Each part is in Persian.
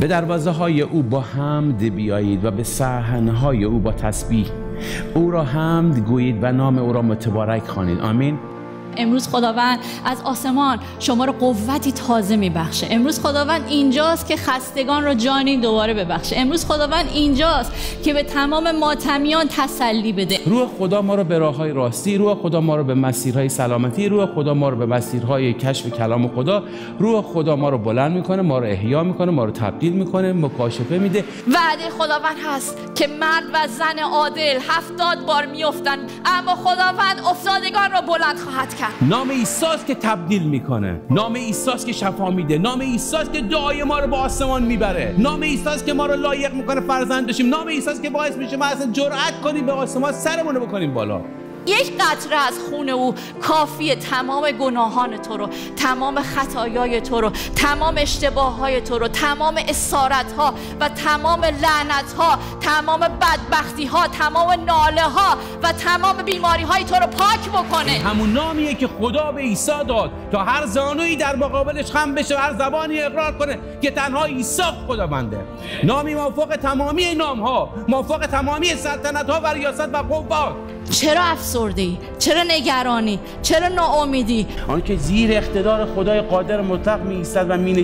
به دروازه های او با حمد بیایید و به صحنه های او با تسبیح او را حمد گویید و نام او را متبارک خوانید آمین امروز خداوند از آسمان شما رو قوتی تازه میبخشه امروز خداوند اینجاست که خستگان رو جانی دوباره ببخشه امروز خداوند اینجاست که به تمام ماتمیان تسلی بده روح خدا ما رو به راههای راستی روح خدا ما رو به مسیرهای سلامتی روح خدا ما رو به مسیرهای کشف کلام خدا روح خدا ما رو بلند میکنه ما رو احیا میکنه ما رو تبدیل میکنه مکاشفه میده وعده خداوند هست که مرد و زن عادل هفتاد بار میافتن اما خداوند افتادگان را بلند خواهد کرد نام ایساس که تبدیل میکنه نام ایساس که شفا میده نام ایساس که دعای ما رو به آسمان میبره نام ایساس که ما رو لایق میکنه فرزند بشیم نام ایساس که باعث میشه ما اصلا جرأت کنیم به آسمان سرمون رو بکنیم بالا یک قطره از خون او کافیه تمام گناهان تو رو تمام خطایای تو رو تمام اشتباه های تو رو تمام اسارت ها و تمام لعنت ها تمام بدبختی ها تمام ناله ها و تمام بیماری های تو رو پاک بکنه همون نامیه که خدا به عیسی داد تا هر زانوی در مقابلش خم بشه و هر زبانی اقرار کنه که تنها عیسی خداونده نامی موافق تمامی نام ها موافق تمامی سلطنت ها و ریاست و قوات چرا افسردی چرا نگرانی چرا ناامیدی آنکه زیر اقتدار خدای قادر مطلق می و می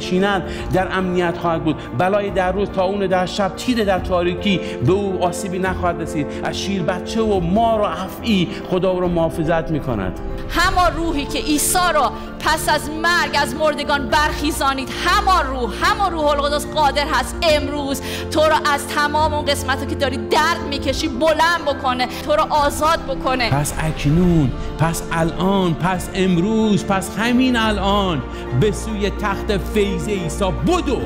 در امنیت خواهد بود بلای در روز تا اون در شب تیر در تاریکی به او آسیبی نخواهد رسید از شیر بچه و ما رو افعی خدا رو محافظت می کند همان روحی که عیسی را پس از مرگ از مردگان برخیزانید همان روح همان روح القدس قادر هست امروز تو را از تمام اون قسمت که داری درد میکشی بلند بکنه تو را آزاد پس اکنون پس الان پس امروز پس همین الان به سوی تخت فیض عیسی بدو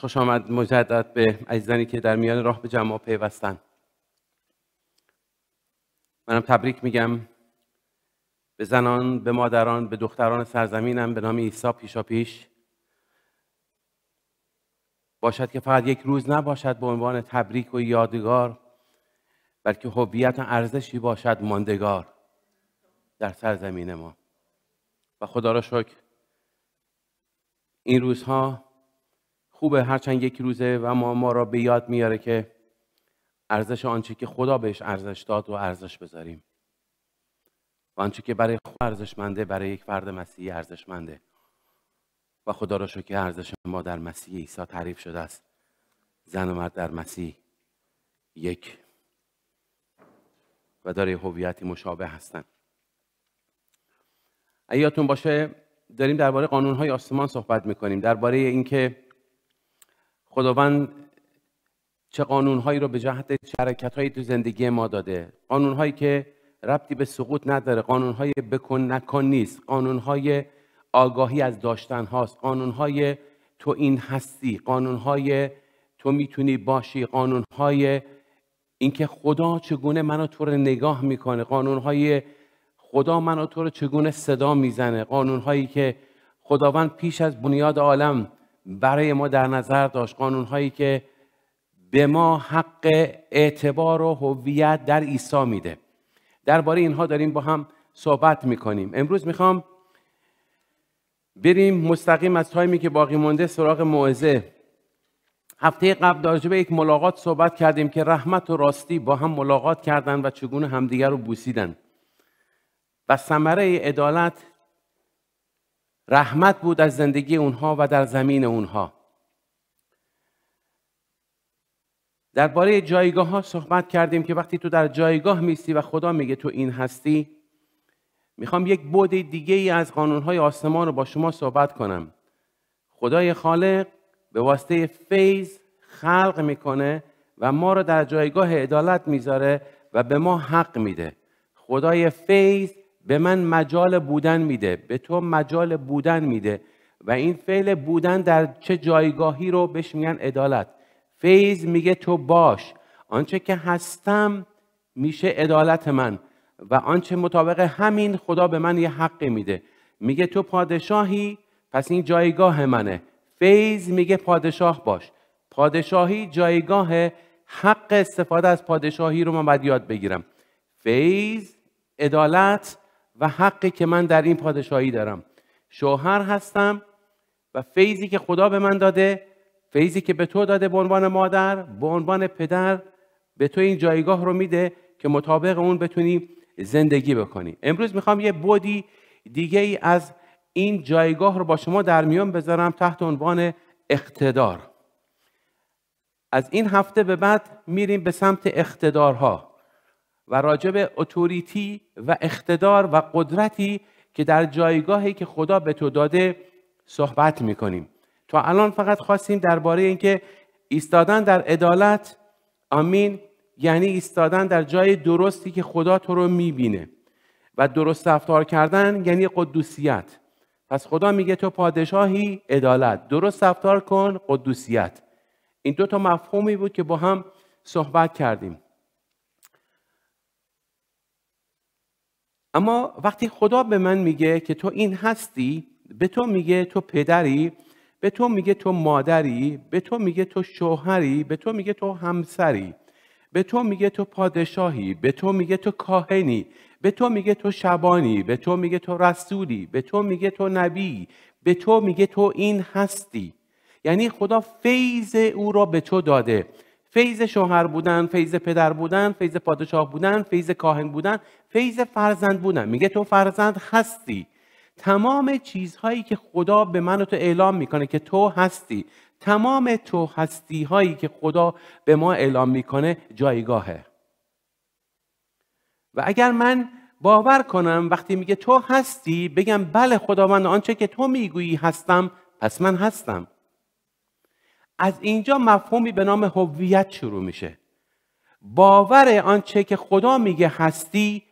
خوش آمد مجدد به عزیزانی که در میان راه به جمع پیوستن منم تبریک میگم به زنان، به مادران، به دختران سرزمینم به نام عیسی پیشا پیش باشد که فقط یک روز نباشد به عنوان تبریک و یادگار بلکه هویت ارزشی باشد ماندگار در سرزمین ما و خدا را شکر این روزها خوبه هرچند یک روزه و ما ما را به یاد میاره که ارزش آنچه که خدا بهش ارزش داد و ارزش بذاریم و آنچه که برای خود ارزشمنده برای یک فرد مسیحی ارزشمنده و خدا را شکر ارزش ما در مسیح عیسی تعریف شده است زن و مرد در مسیح یک و داره هویتی مشابه هستند ایاتون باشه داریم درباره های آسمان صحبت میکنیم درباره اینکه خداوند چه هایی رو به جهت هایی تو زندگی ما داده هایی که ربطی به سقوط نداره های بکن نکن نیست های، آگاهی از داشتن هاست قانون های تو این هستی قانون های تو میتونی باشی قانون های اینکه خدا چگونه منو تو رو نگاه میکنه قانون های خدا منو تو رو چگونه صدا میزنه قانون هایی که خداوند پیش از بنیاد عالم برای ما در نظر داشت قانون هایی که به ما حق اعتبار و هویت در عیسی میده درباره اینها داریم با هم صحبت میکنیم امروز میخوام بریم مستقیم از تایمی که باقی مونده سراغ موعظه هفته قبل در یک ملاقات صحبت کردیم که رحمت و راستی با هم ملاقات کردند و چگونه همدیگر رو بوسیدن و ثمره عدالت رحمت بود از زندگی اونها و در زمین اونها درباره جایگاه ها صحبت کردیم که وقتی تو در جایگاه میستی و خدا میگه تو این هستی میخوام یک بود دیگه ای از قانونهای آسمان رو با شما صحبت کنم خدای خالق به واسطه فیض خلق میکنه و ما رو در جایگاه عدالت میذاره و به ما حق میده خدای فیض به من مجال بودن میده به تو مجال بودن میده و این فعل بودن در چه جایگاهی رو بهش میگن عدالت فیض میگه تو باش آنچه که هستم میشه عدالت من و آنچه مطابق همین خدا به من یه حقی میده میگه تو پادشاهی پس این جایگاه منه فیض میگه پادشاه باش پادشاهی جایگاه حق استفاده از پادشاهی رو من باید یاد بگیرم فیض عدالت و حقی که من در این پادشاهی دارم شوهر هستم و فیضی که خدا به من داده فیضی که به تو داده به عنوان مادر به عنوان پدر به تو این جایگاه رو میده که مطابق اون بتونی زندگی بکنیم امروز میخوام یه بودی دیگه ای از این جایگاه رو با شما در میان بذارم تحت عنوان اقتدار از این هفته به بعد میریم به سمت اقتدارها و راجب اتوریتی و اقتدار و قدرتی که در جایگاهی که خدا به تو داده صحبت میکنیم تا الان فقط خواستیم درباره اینکه ایستادن در عدالت آمین یعنی ایستادن در جای درستی که خدا تو رو میبینه و درست رفتار کردن یعنی قدوسیت پس خدا میگه تو پادشاهی عدالت درست رفتار کن قدوسیت این دو تا مفهومی بود که با هم صحبت کردیم اما وقتی خدا به من میگه که تو این هستی به تو میگه تو پدری به تو میگه تو مادری به تو میگه تو شوهری به تو میگه تو همسری به تو میگه تو پادشاهی به تو میگه تو کاهنی به تو میگه تو شبانی به تو میگه تو رسولی به تو میگه تو نبی به تو میگه تو این هستی یعنی خدا فیض او را به تو داده فیض شوهر بودن فیض پدر بودن فیض پادشاه بودن فیض کاهن بودن فیض فرزند بودن میگه تو فرزند هستی تمام چیزهایی که خدا به من و تو اعلام میکنه که تو هستی تمام تو هستی هایی که خدا به ما اعلام میکنه جایگاهه و اگر من باور کنم وقتی میگه تو هستی بگم بله خداوند آنچه که تو میگویی هستم پس من هستم از اینجا مفهومی به نام هویت شروع میشه باور آنچه که خدا میگه هستی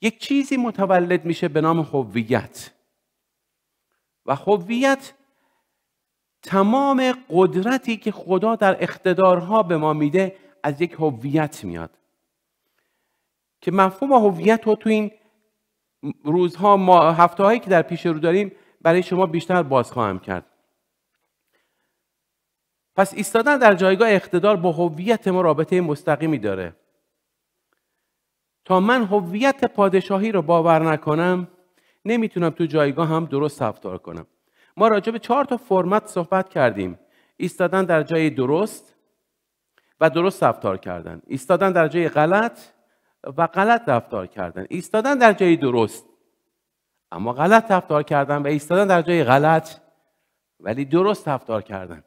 یک چیزی متولد میشه به نام هویت و هویت تمام قدرتی که خدا در اقتدارها به ما میده از یک هویت میاد که مفهوم هویت رو تو این روزها ما هفته هایی که در پیش رو داریم برای شما بیشتر باز خواهم کرد پس ایستادن در جایگاه اقتدار با هویت ما رابطه مستقیمی داره تا من هویت پادشاهی رو باور نکنم نمیتونم تو جایگاه هم درست رفتار کنم ما راجع به چهار تا فرمت صحبت کردیم ایستادن در جای درست و درست رفتار کردن ایستادن در جای غلط و غلط رفتار کردن ایستادن در جای درست اما غلط رفتار کردن و ایستادن در جای غلط ولی درست رفتار کردن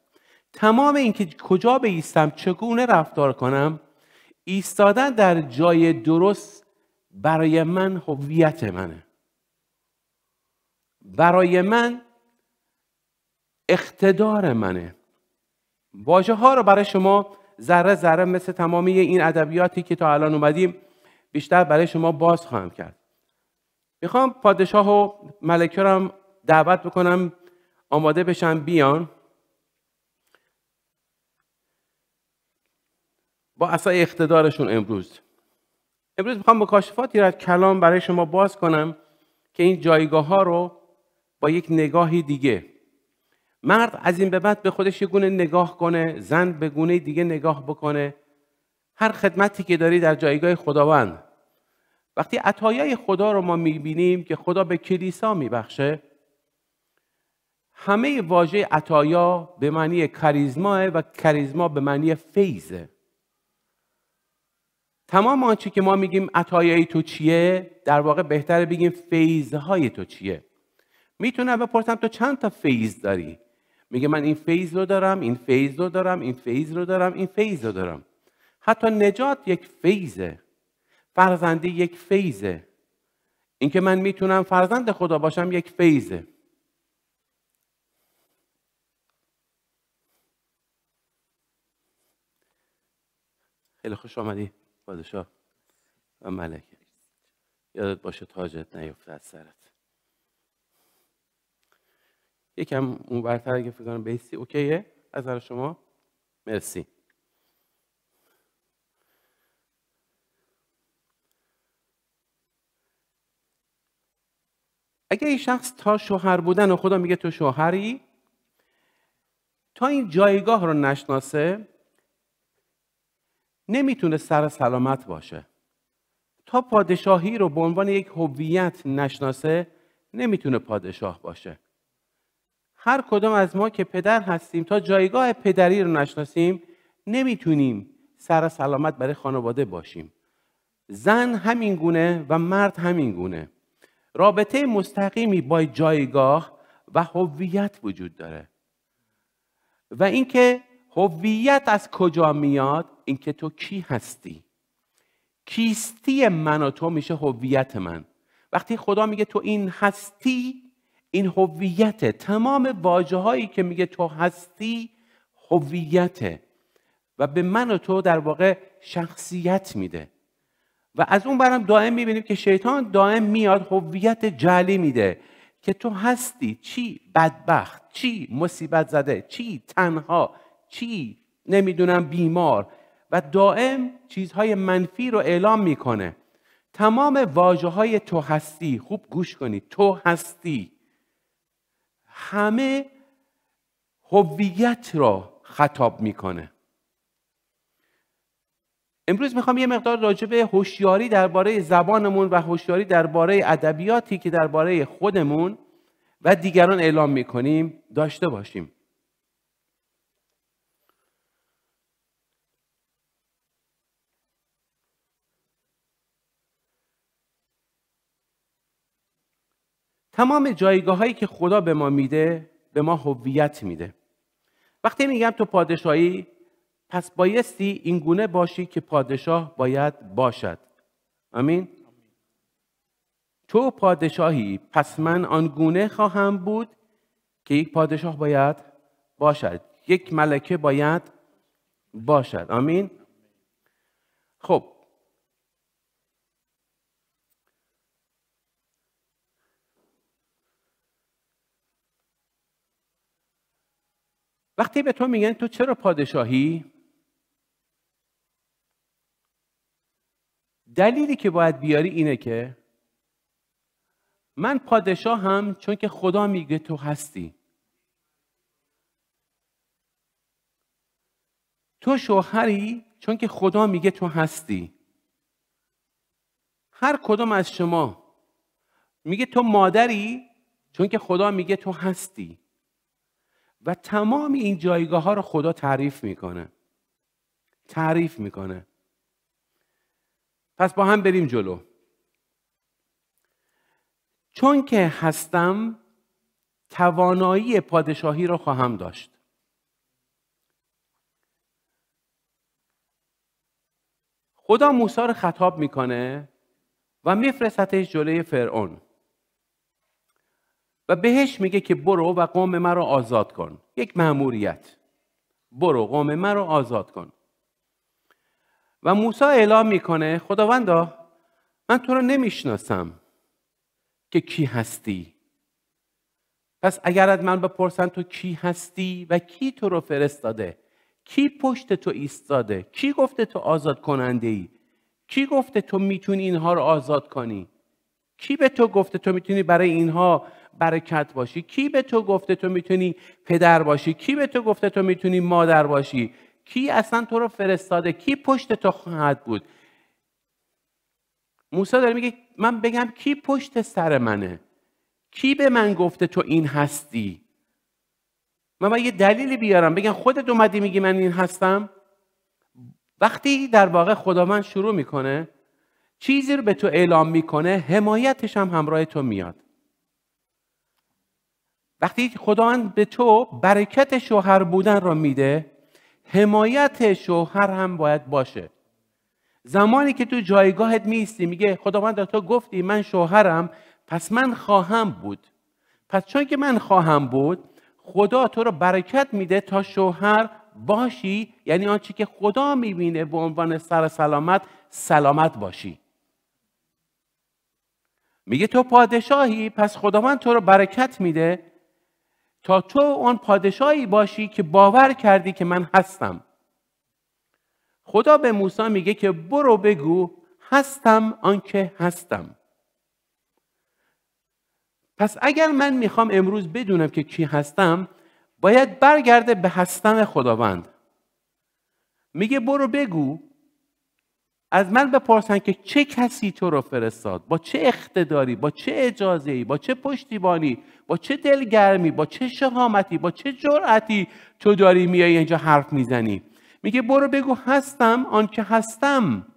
تمام اینکه کجا بیستم چگونه رفتار کنم ایستادن در جای درست برای من هویت منه برای من اقتدار منه واژه ها رو برای شما ذره ذره مثل تمامی این ادبیاتی که تا الان اومدیم بیشتر برای شما باز خواهم کرد میخوام پادشاه و ملکه رو دعوت بکنم آماده بشن بیان با اصلا اقتدارشون امروز امروز میخوام مکاشفاتی را کلام برای شما باز کنم که این جایگاه ها رو با یک نگاهی دیگه مرد از این به بعد به خودش یه گونه نگاه کنه زن به گونه دیگه نگاه بکنه هر خدمتی که داری در جایگاه خداوند وقتی عطایای خدا رو ما میبینیم که خدا به کلیسا میبخشه همه واژه عطایا به معنی کاریزما و کاریزما به معنی فیزه تمام آنچه که ما میگیم عطایای تو چیه در واقع بهتره بگیم فیضهای تو چیه میتونم بپرسم تو چند تا فیض داری میگه من این فیض رو دارم این فیض رو دارم این فیض رو دارم این فیض رو دارم حتی نجات یک فیضه فرزندی یک فیضه اینکه من میتونم فرزند خدا باشم یک فیضه خیلی خوش آمدی پادشاه و ملکه یادت باشه تاجت نیفته از سرت یکم اون برتر اگه فکر کنم بیسی اوکیه از هر شما مرسی اگه این شخص تا شوهر بودن و خدا میگه تو شوهری تا این جایگاه رو نشناسه نمیتونه سر سلامت باشه تا پادشاهی رو به عنوان یک هویت نشناسه نمیتونه پادشاه باشه هر کدام از ما که پدر هستیم تا جایگاه پدری رو نشناسیم نمیتونیم سر سلامت برای خانواده باشیم زن همین گونه و مرد همین گونه رابطه مستقیمی با جایگاه و هویت وجود داره و اینکه هویت از کجا میاد اینکه تو کی هستی کیستی من و تو میشه هویت من وقتی خدا میگه تو این هستی این هویت تمام واجه هایی که میگه تو هستی هویت و به من و تو در واقع شخصیت میده و از اون برم دائم میبینیم که شیطان دائم میاد هویت جلی میده که تو هستی چی بدبخت چی مصیبت زده چی تنها چی نمیدونم بیمار و دائم چیزهای منفی رو اعلام میکنه تمام واجه های تو هستی خوب گوش کنی تو هستی همه هویت را خطاب میکنه امروز میخوام یه مقدار راجع به هوشیاری درباره زبانمون و هوشیاری درباره ادبیاتی که درباره خودمون و دیگران اعلام میکنیم داشته باشیم تمام جایگاه هایی که خدا به ما میده به ما هویت میده وقتی میگم تو پادشاهی پس بایستی این گونه باشی که پادشاه باید باشد آمین تو پادشاهی پس من گونه خواهم بود که یک پادشاه باید باشد یک ملکه باید باشد آمین خب وقتی به تو میگن تو چرا پادشاهی دلیلی که باید بیاری اینه که من پادشاه هم چون که خدا میگه تو هستی تو شوهری چون که خدا میگه تو هستی هر کدام از شما میگه تو مادری چون که خدا میگه تو هستی و تمام این جایگاه ها رو خدا تعریف میکنه تعریف میکنه پس با هم بریم جلو چون که هستم توانایی پادشاهی رو خواهم داشت خدا موسی رو خطاب میکنه و میفرستتش جلوی فرعون و بهش میگه که برو و قوم رو آزاد کن یک مأموریت برو قوم رو آزاد کن و موسی اعلام میکنه خداوندا من تو رو نمیشناسم که کی هستی پس اگر از من بپرسن تو کی هستی و کی تو رو فرستاده کی پشت تو ایستاده کی گفته تو آزاد کننده ای کی گفته تو میتونی اینها رو آزاد کنی کی به تو گفته تو میتونی برای اینها برکت باشی کی به تو گفته تو میتونی پدر باشی کی به تو گفته تو میتونی مادر باشی کی اصلا تو رو فرستاده کی پشت تو خواهد بود موسی داره میگه من بگم کی پشت سر منه کی به من گفته تو این هستی من باید یه دلیلی بیارم بگم خودت اومدی میگی من این هستم وقتی در واقع خدا من شروع میکنه چیزی رو به تو اعلام میکنه حمایتش هم همراه تو میاد وقتی خداوند به تو برکت شوهر بودن را میده حمایت شوهر هم باید باشه زمانی که تو جایگاهت میستی میگه خداوند تو گفتی من شوهرم پس من خواهم بود پس چون که من خواهم بود خدا تو رو برکت میده تا شوهر باشی یعنی آنچه که خدا میبینه به عنوان سر سلامت سلامت باشی میگه تو پادشاهی پس خداوند تو رو برکت میده تا تو آن پادشاهی باشی که باور کردی که من هستم خدا به موسی میگه که برو بگو هستم آنکه هستم پس اگر من میخوام امروز بدونم که کی هستم باید برگرده به هستم خداوند میگه برو بگو از من بپرسن که چه کسی تو رو فرستاد با چه اقتداری با چه اجازه ای با چه پشتیبانی با چه دلگرمی با چه شهامتی با چه جرأتی تو داری میای اینجا حرف میزنی میگه برو بگو هستم آنکه هستم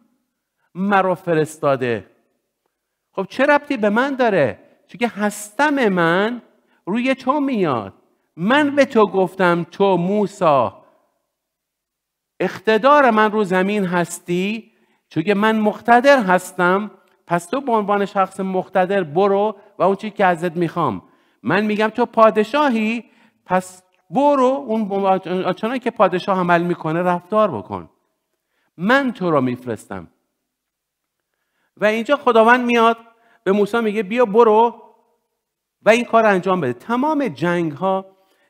مرا فرستاده خب چه ربطی به من داره چون که هستم من روی تو میاد من به تو گفتم تو موسا اقتدار من رو زمین هستی چون من مقتدر هستم پس تو به عنوان شخص مقتدر برو و اون چیزی که ازت میخوام من میگم تو پادشاهی پس برو اون چنان که پادشاه عمل میکنه رفتار بکن من تو رو میفرستم و اینجا خداوند میاد به موسی میگه بیا برو و این کار انجام بده تمام جنگ ها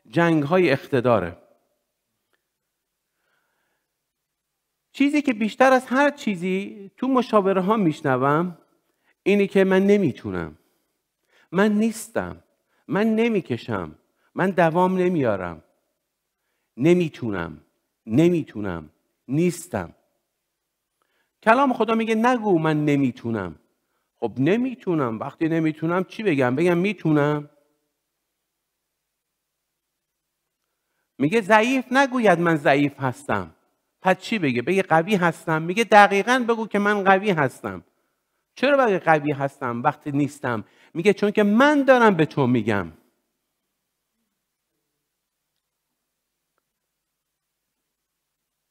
جنگ های اقتداره چیزی که بیشتر از هر چیزی تو مشاوره ها میشنوم اینی که من نمیتونم من نیستم من نمیکشم من دوام نمیارم نمیتونم نمیتونم نیستم کلام خدا میگه نگو من نمیتونم خب نمیتونم وقتی نمیتونم چی بگم بگم میتونم میگه ضعیف نگوید من ضعیف هستم پس چی بگه بگه قوی هستم میگه دقیقا بگو که من قوی هستم چرا بگه قوی هستم وقتی نیستم میگه چون که من دارم به تو میگم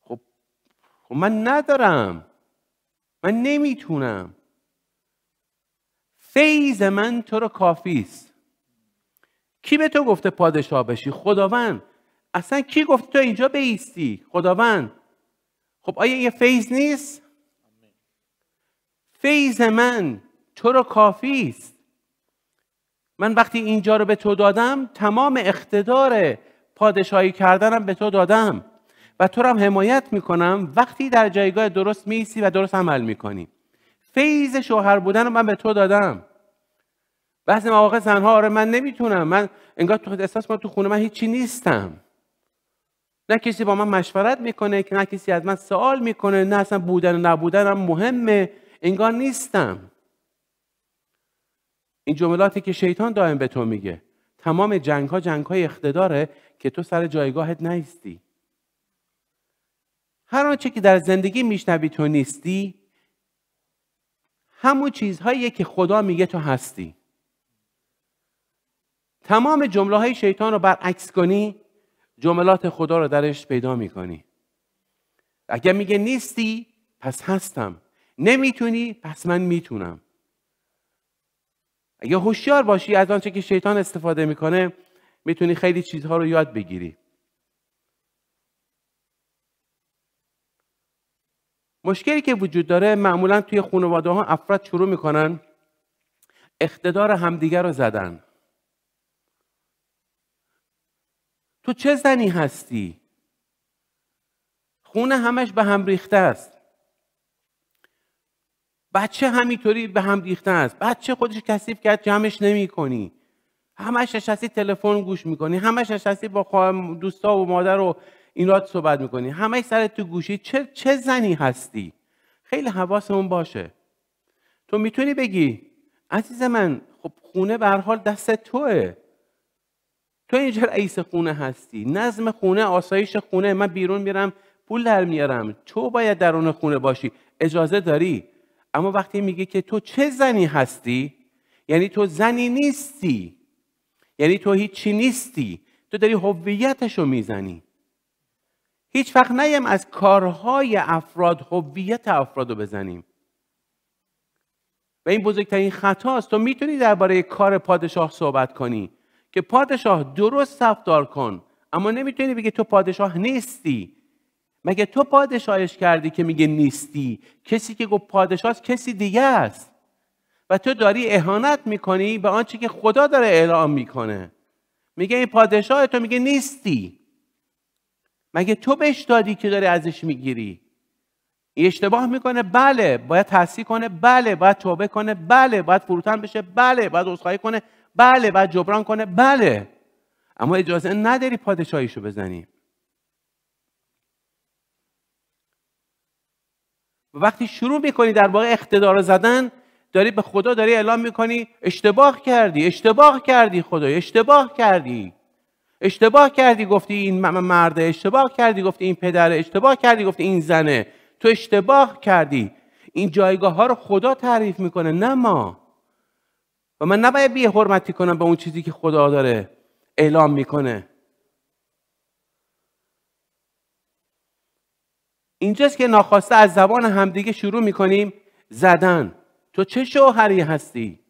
خب خب من ندارم من نمیتونم فیض من تو رو کافی است کی به تو گفته پادشاه بشی خداوند اصلا کی گفته تو اینجا بیستی خداوند خب آیا یه فیض نیست؟ فیض من تو رو کافی است من وقتی اینجا رو به تو دادم تمام اقتدار پادشاهی کردنم به تو دادم و تو رو هم حمایت میکنم وقتی در جایگاه درست میسی و درست عمل میکنی فیض شوهر بودن رو من به تو دادم بعضی مواقع زنها آره من نمیتونم من انگار تو احساس ما تو خونه من هیچی نیستم نه کسی با من مشورت میکنه که نه کسی از من سوال میکنه نه اصلا بودن و نبودنم مهمه انگار نیستم این جملاتی که شیطان دائم به تو میگه تمام جنگ ها جنگ های اقتداره که تو سر جایگاهت نیستی هر آنچه که در زندگی میشنوی تو نیستی همون چیزهایی که خدا میگه تو هستی تمام جمله های شیطان رو برعکس کنی جملات خدا رو درش پیدا میکنی اگر میگه نیستی پس هستم نمیتونی پس من میتونم اگه هوشیار باشی از آنچه که شیطان استفاده میکنه میتونی خیلی چیزها رو یاد بگیری مشکلی که وجود داره معمولا توی خانواده ها افراد شروع میکنن اقتدار همدیگر رو زدن تو چه زنی هستی خونه همش به هم ریخته است بچه همینطوری به هم ریخته است بچه خودش کثیف کرد جمعش نمی کنی همش نشستی تلفن گوش میکنی همش نشستی با دوستا و مادر و این صحبت میکنی همش سر تو گوشی چه, چه زنی هستی خیلی حواسمون باشه تو میتونی بگی عزیز من خب خونه به حال دست توه تو اینجا رئیس خونه هستی نظم خونه آسایش خونه من بیرون میرم پول در میارم تو باید درون خونه باشی اجازه داری اما وقتی میگه که تو چه زنی هستی یعنی تو زنی نیستی یعنی تو هیچی نیستی تو داری هویتش رو میزنی هیچ وقت نیم از کارهای افراد هویت افراد رو بزنیم و این بزرگترین خطاست تو میتونی درباره کار پادشاه صحبت کنی که پادشاه درست رفتار کن اما نمیتونی بگی تو پادشاه نیستی مگه تو پادشاهش کردی که میگه نیستی کسی که گفت پادشاه کسی دیگه است و تو داری اهانت میکنی به آنچه که خدا داره اعلام میکنه میگه این پادشاه تو میگه نیستی مگه تو بهش دادی که داری ازش میگیری اشتباه میکنه بله باید تصحیح کنه بله باید توبه کنه بله باید فروتن بشه بله باید عذرخواهی کنه بله بعد جبران کنه بله اما اجازه نداری پادشاهیشو بزنی وقتی شروع میکنی در واقع اقتدار زدن داری به خدا داری اعلام میکنی اشتباه کردی اشتباه کردی خدای اشتباه کردی اشتباه کردی گفتی این مرده اشتباه کردی گفتی این پدر اشتباه کردی گفتی این زنه تو اشتباه کردی این جایگاه ها رو خدا تعریف میکنه نه ما و من نباید بی حرمتی کنم به اون چیزی که خدا داره اعلام میکنه اینجاست که ناخواسته از زبان همدیگه شروع میکنیم زدن تو چه شوهری هستی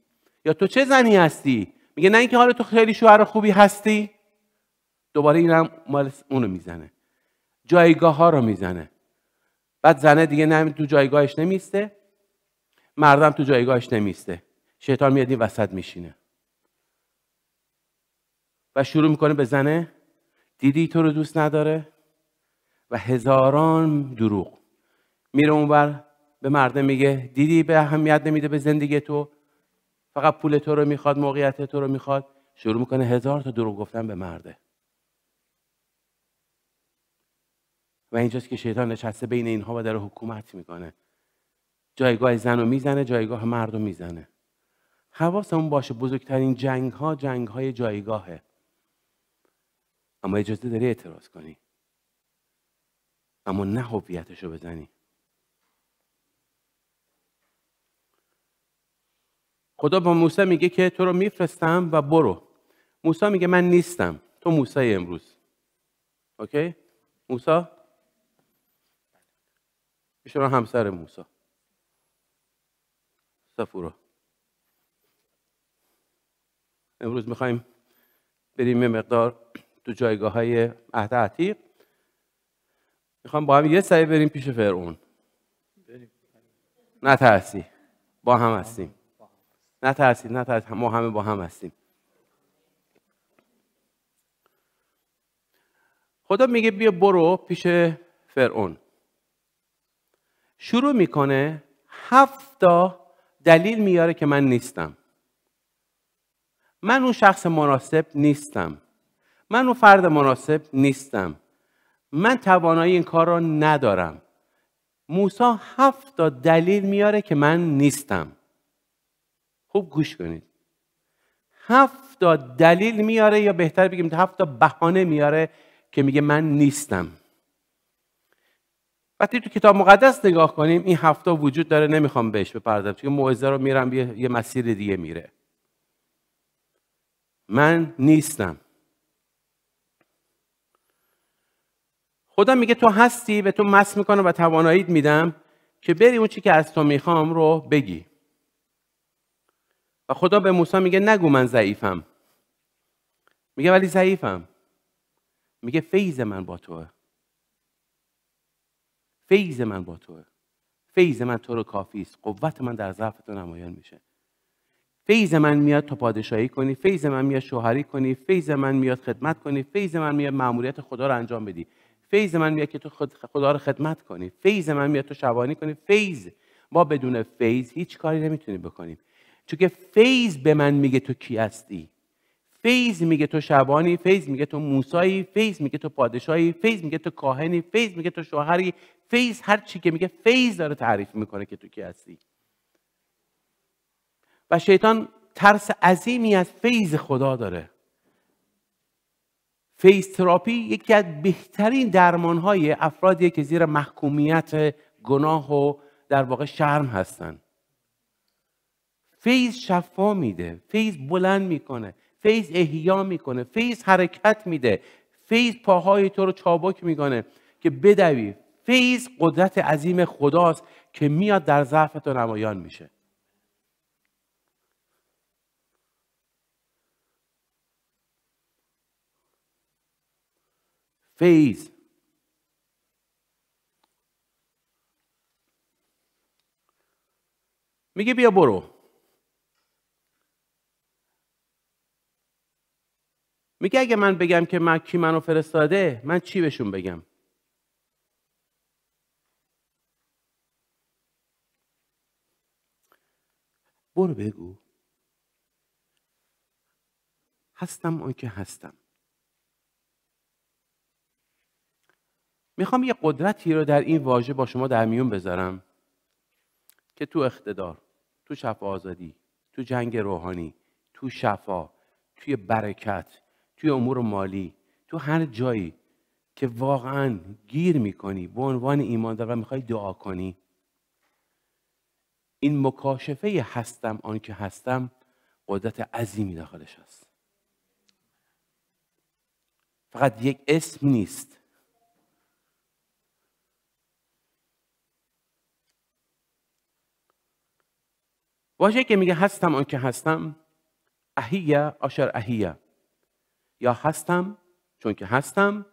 یا تو چه زنی هستی میگه نه اینکه حالا تو خیلی شوهر خوبی هستی دوباره اینم مال اونو میزنه جایگاه ها رو میزنه بعد زنه دیگه نمی تو جایگاهش نمیسته مردم تو جایگاهش نمیسته شیطان میاد این وسط میشینه و شروع میکنه به زنه دیدی تو رو دوست نداره و هزاران دروغ میره اونور به مرده میگه دیدی به اهمیت نمیده به زندگی تو فقط پول تو رو میخواد موقعیت تو رو میخواد شروع میکنه هزار تا دروغ گفتن به مرده و اینجاست که شیطان نشسته بین اینها و در حکومت میکنه جایگاه زن رو میزنه جایگاه مرد رو میزنه حواسمون باشه بزرگترین جنگ ها جنگ های جایگاهه اما اجازه داری اعتراض کنی اما نه رو بزنی خدا با موسی میگه که تو رو میفرستم و برو موسی میگه من نیستم تو موسی امروز اوکی موسی میشه همسر موسی سفورا امروز میخوایم بریم یه مقدار تو جایگاه های عهد عتیق میخوام با هم یه سری بریم پیش فرعون ترسی با هم هستیم نه ترسی ما همه با هم هستیم خدا میگه بیا برو پیش فرعون شروع میکنه هفت دلیل میاره که من نیستم من اون شخص مناسب نیستم من اون فرد مناسب نیستم من توانایی این کار را ندارم موسا هفت تا دلیل میاره که من نیستم خوب گوش کنید هفت تا دلیل میاره یا بهتر بگیم هفت تا بهانه میاره که میگه من نیستم وقتی تو کتاب مقدس نگاه کنیم این هفته وجود داره نمیخوام بهش بپردازم چون موعظه رو میرم یه مسیر دیگه میره من نیستم خدا میگه تو هستی به تو مس میکنم و تواناییت میدم که بری اون چی که از تو میخوام رو بگی و خدا به موسی میگه نگو من ضعیفم میگه ولی ضعیفم میگه فیض من با توه فیض من با توه فیض من تو رو کافی است قوت من در ضعف تو نمایان میشه فیض من میاد تا پادشاهی کنی فیض من میاد شوهری کنی فیض من میاد خدمت کنی فیض من میاد ماموریت خدا رو انجام بدی فیض من میاد که تو خدا رو خدمت کنی فیض من میاد تو شبانی کنی فیض ما بدون فیض هیچ کاری نمیتونیم بکنیم چون که فیض به من میگه تو کی هستی فیض میگه تو شبانی فیض میگه تو موسایی فیض میگه تو پادشاهی فیض میگه تو کاهنی فیض میگه تو شوهری فیض هر چی که میگه فیض داره تعریف میکنه که تو کی هستی و شیطان ترس عظیمی از فیض خدا داره فیض تراپی یکی از بهترین های افرادیه که زیر محکومیت گناه و در واقع شرم هستن فیض شفا میده فیض بلند میکنه فیض احیا میکنه فیض حرکت میده فیض پاهای تو رو چابک میکنه که بدوی فیض قدرت عظیم خداست که میاد در ضعف تو نمایان میشه faith. میگه بیا برو میگه اگه من بگم که مکی منو فرستاده من چی بهشون بگم برو بگو هستم که هستم میخوام یه قدرتی رو در این واژه با شما در میون بذارم که تو اقتدار تو شفا آزادی تو جنگ روحانی تو شفا توی برکت توی امور مالی تو هر جایی که واقعا گیر میکنی به عنوان ایماندار و میخوای دعا کنی این مکاشفه هستم آنکه هستم قدرت عظیمی داخلش هست فقط یک اسم نیست واژه که میگه هستم آن که هستم احیه، آشر اهیه یا هستم چون که هستم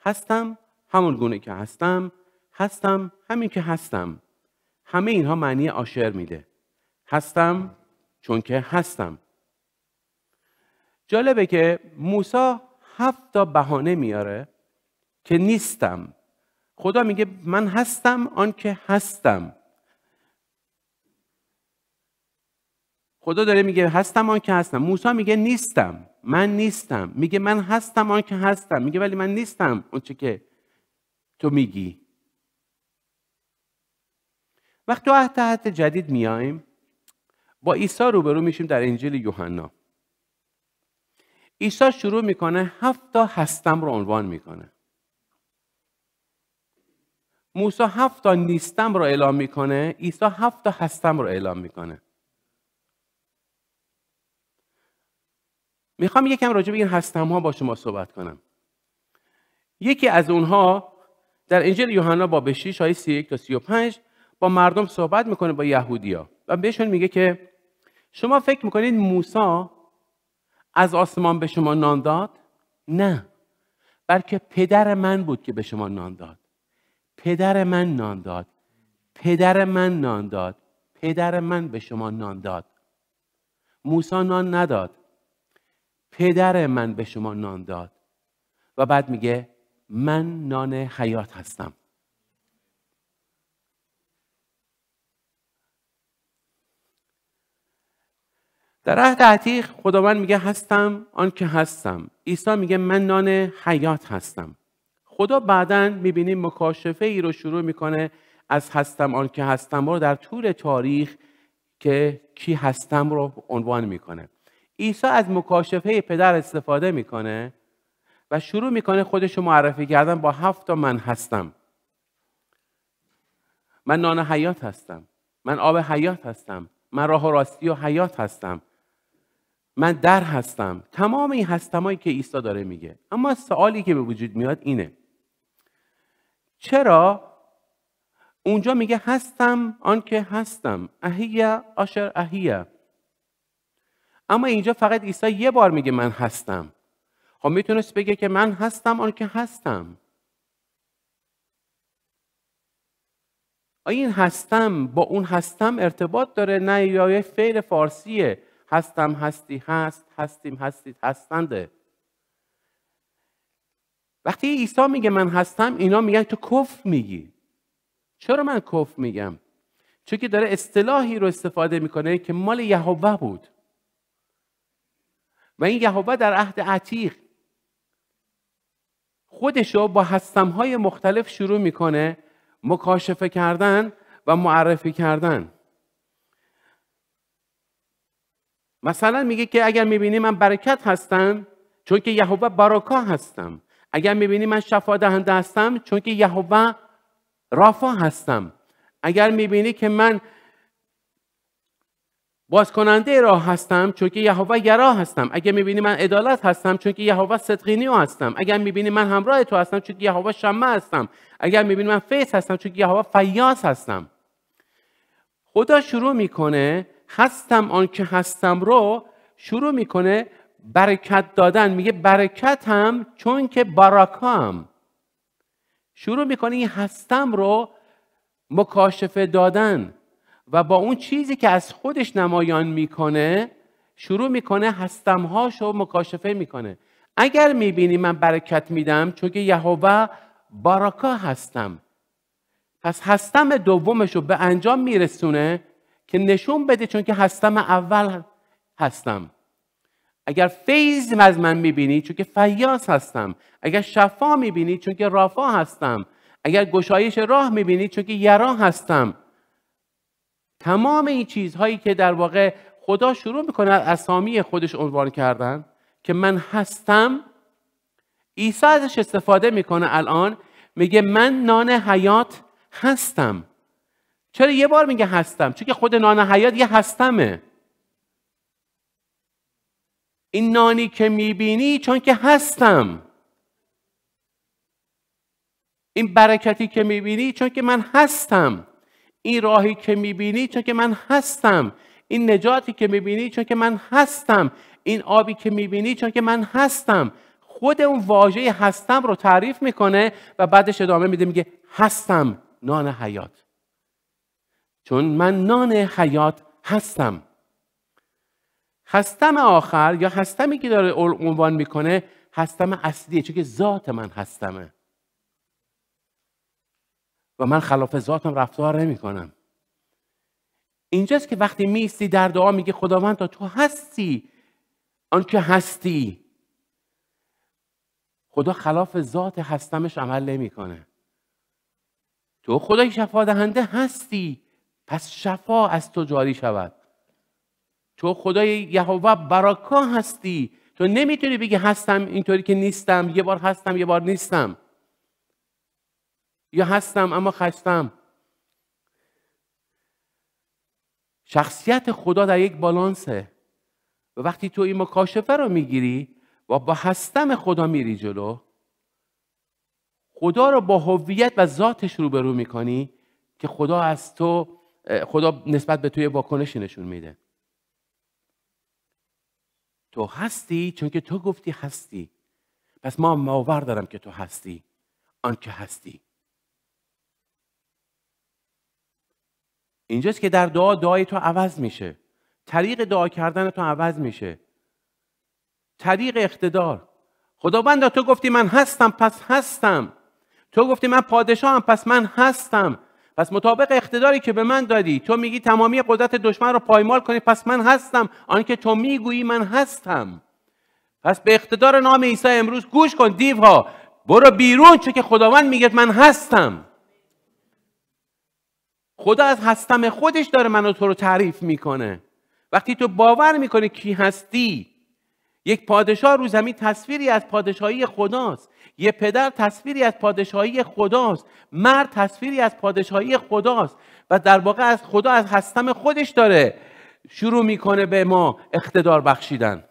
هستم همون گونه که هستم هستم همین که هستم همه اینها معنی آشر میده هستم چون که هستم جالبه که موسا هفت تا بهانه میاره که نیستم خدا میگه من هستم آن که هستم خدا داره میگه هستم آن که هستم موسی میگه نیستم من نیستم میگه من هستم آن که هستم میگه ولی من نیستم اونچه که تو میگی وقتی تو عهد تحت جدید میایم با عیسی روبرو میشیم در انجیل یوحنا عیسی شروع میکنه هفت تا هستم رو عنوان میکنه موسی هفت تا نیستم رو اعلام میکنه عیسی هفت تا هستم رو اعلام میکنه میخوام یکم راجع به این هستم ها با شما صحبت کنم یکی از اونها در انجیل یوحنا باب 6 آیه 31 تا 35 با مردم صحبت میکنه با یهودیا و بهشون میگه که شما فکر میکنید موسی از آسمان به شما نان داد؟ نه بلکه پدر من بود که به شما نان داد پدر من نان داد پدر من نان داد پدر من به شما نان داد موسی نان نداد پدر من به شما نان داد و بعد میگه من نان حیات هستم در عهد عتیق خداوند میگه هستم آن که هستم عیسی میگه من نان حیات هستم خدا بعدا میبینیم مکاشفه ای رو شروع میکنه از هستم آن که هستم رو در طول تاریخ که کی هستم رو عنوان میکنه عیسی از مکاشفه پدر استفاده میکنه و شروع میکنه خودش رو معرفی کردن با هفت تا من هستم من نان حیات هستم من آب حیات هستم من راه و راستی و حیات هستم من در هستم تمام این هستمایی که عیسی داره میگه اما سوالی که به وجود میاد اینه چرا اونجا میگه هستم آنکه هستم اهیا آشر اهیا اما اینجا فقط عیسی یه بار میگه من هستم خب میتونست بگه که من هستم آنکه هستم آیا این هستم با اون هستم ارتباط داره نه یا یه فعل فارسیه هستم هستی هست هستیم هستید هستنده وقتی عیسی میگه من هستم اینا میگن تو کف میگی چرا من کف میگم چون که داره اصطلاحی رو استفاده میکنه که مال یهوه بود و این یهوه در عهد عتیق خودش رو با هستمهای مختلف شروع میکنه مکاشفه کردن و معرفی کردن مثلا میگه که اگر میبینی من برکت هستم چون که یهوه باراکا هستم اگر میبینی من شفا دهنده هستم چون که یهوه رافا هستم اگر میبینی که من باز کننده راه هستم چون که یهوه گرا هستم اگر میبینی من عدالت هستم چون که یهوه صدقینیو هستم اگر میبینی من همراه تو هستم چون که یهوه شمع هستم اگر میبینی من فیض هستم چون که یهوه فیاض هستم خدا شروع میکنه هستم آن که هستم رو شروع میکنه برکت دادن میگه برکت هم چون که باراکام شروع میکنه این هستم رو مکاشفه دادن و با اون چیزی که از خودش نمایان میکنه شروع میکنه هستمهاش رو مکاشفه میکنه اگر میبینی من برکت میدم چون که یهوه باراکا هستم پس هستم دومش رو به انجام میرسونه که نشون بده چون که هستم اول هستم اگر فیض از من میبینی چون که فیاس هستم اگر شفا میبینی چون که رافا هستم اگر گشایش راه میبینی چون که یرا هستم تمام این چیزهایی که در واقع خدا شروع میکنه اسامی خودش عنوان کردن که من هستم عیسی ازش استفاده میکنه الان میگه من نان حیات هستم چرا یه بار میگه هستم چون که خود نان حیات یه هستمه این نانی که میبینی چون که هستم این برکتی که میبینی چون که من هستم این راهی که میبینی چون که من هستم این نجاتی که میبینی چون که من هستم این آبی که میبینی چون که من هستم خود اون واژه هستم رو تعریف میکنه و بعدش ادامه میده میگه هستم نان حیات چون من نان حیات هستم هستم آخر یا هستمی که داره عنوان میکنه هستم اصلیه چون که ذات من هستمه و من خلاف ذاتم رفتار نمی کنم اینجاست که وقتی میستی در دعا میگه خداوند تا تو هستی آنکه هستی خدا خلاف ذات هستمش عمل نمیکنه تو خدای شفا دهنده هستی پس شفا از تو جاری شود تو خدای یهوه براکا هستی تو نمیتونی بگی هستم اینطوری که نیستم یه بار هستم یه بار نیستم یا هستم اما خستم شخصیت خدا در یک بالانسه و وقتی تو این مکاشفه رو میگیری و با هستم خدا میری جلو خدا رو با هویت و ذاتش روبرو میکنی که خدا از تو خدا نسبت به توی واکنشی نشون میده تو هستی چون که تو گفتی هستی پس ما ماور دارم که تو هستی آنکه هستی اینجاست که در دعا دعای تو عوض میشه طریق دعا کردن تو عوض میشه طریق اقتدار خداوند تو گفتی من هستم پس هستم تو گفتی من پادشاهم پس من هستم پس مطابق اقتداری که به من دادی تو میگی تمامی قدرت دشمن رو پایمال کنی پس من هستم آنکه تو میگویی من هستم پس به اقتدار نام عیسی امروز گوش کن دیوها برو بیرون چه که خداوند میگه من هستم خدا از هستم خودش داره منو تو رو تعریف میکنه وقتی تو باور میکنی کی هستی یک پادشاه رو زمین تصویری از پادشاهی خداست یه پدر تصویری از پادشاهی خداست مرد تصویری از پادشاهی خداست و در واقع از خدا از هستم خودش داره شروع میکنه به ما اقتدار بخشیدن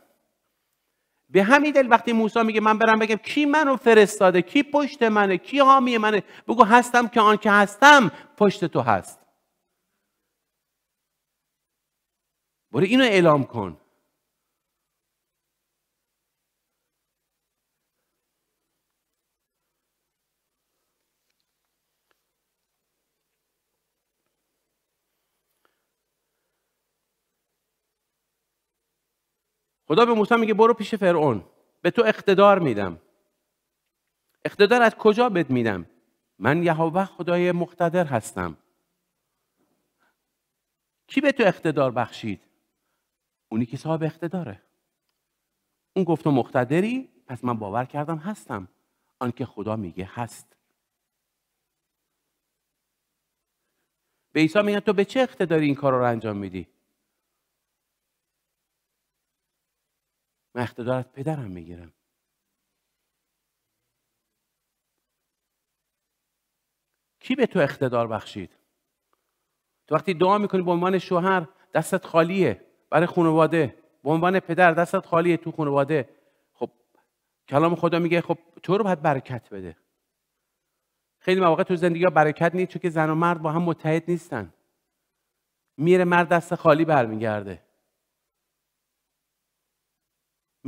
به همین دل وقتی موسی میگه من برم بگم کی منو فرستاده کی پشت منه کی حامی منه بگو هستم که آن که هستم پشت تو هست برو اینو اعلام کن خدا به موسی میگه برو پیش فرعون به تو اقتدار میدم اقتدار از کجا بد میدم من یهوه خدای مقتدر هستم کی به تو اقتدار بخشید اونی که صاحب اقتداره اون گفت مقتدری پس من باور کردم هستم آنکه خدا میگه هست به عیسی میگن تو به چه اقتداری این کار رو انجام میدی من پدرم میگیرم کی به تو اقتدار بخشید تو وقتی دعا میکنی به عنوان شوهر دستت خالیه برای خانواده به عنوان پدر دستت خالیه تو خانواده خب کلام خدا میگه خب تو رو باید برکت بده خیلی مواقع تو زندگی برکت نیست چون که زن و مرد با هم متحد نیستن میره مرد دست خالی برمیگرده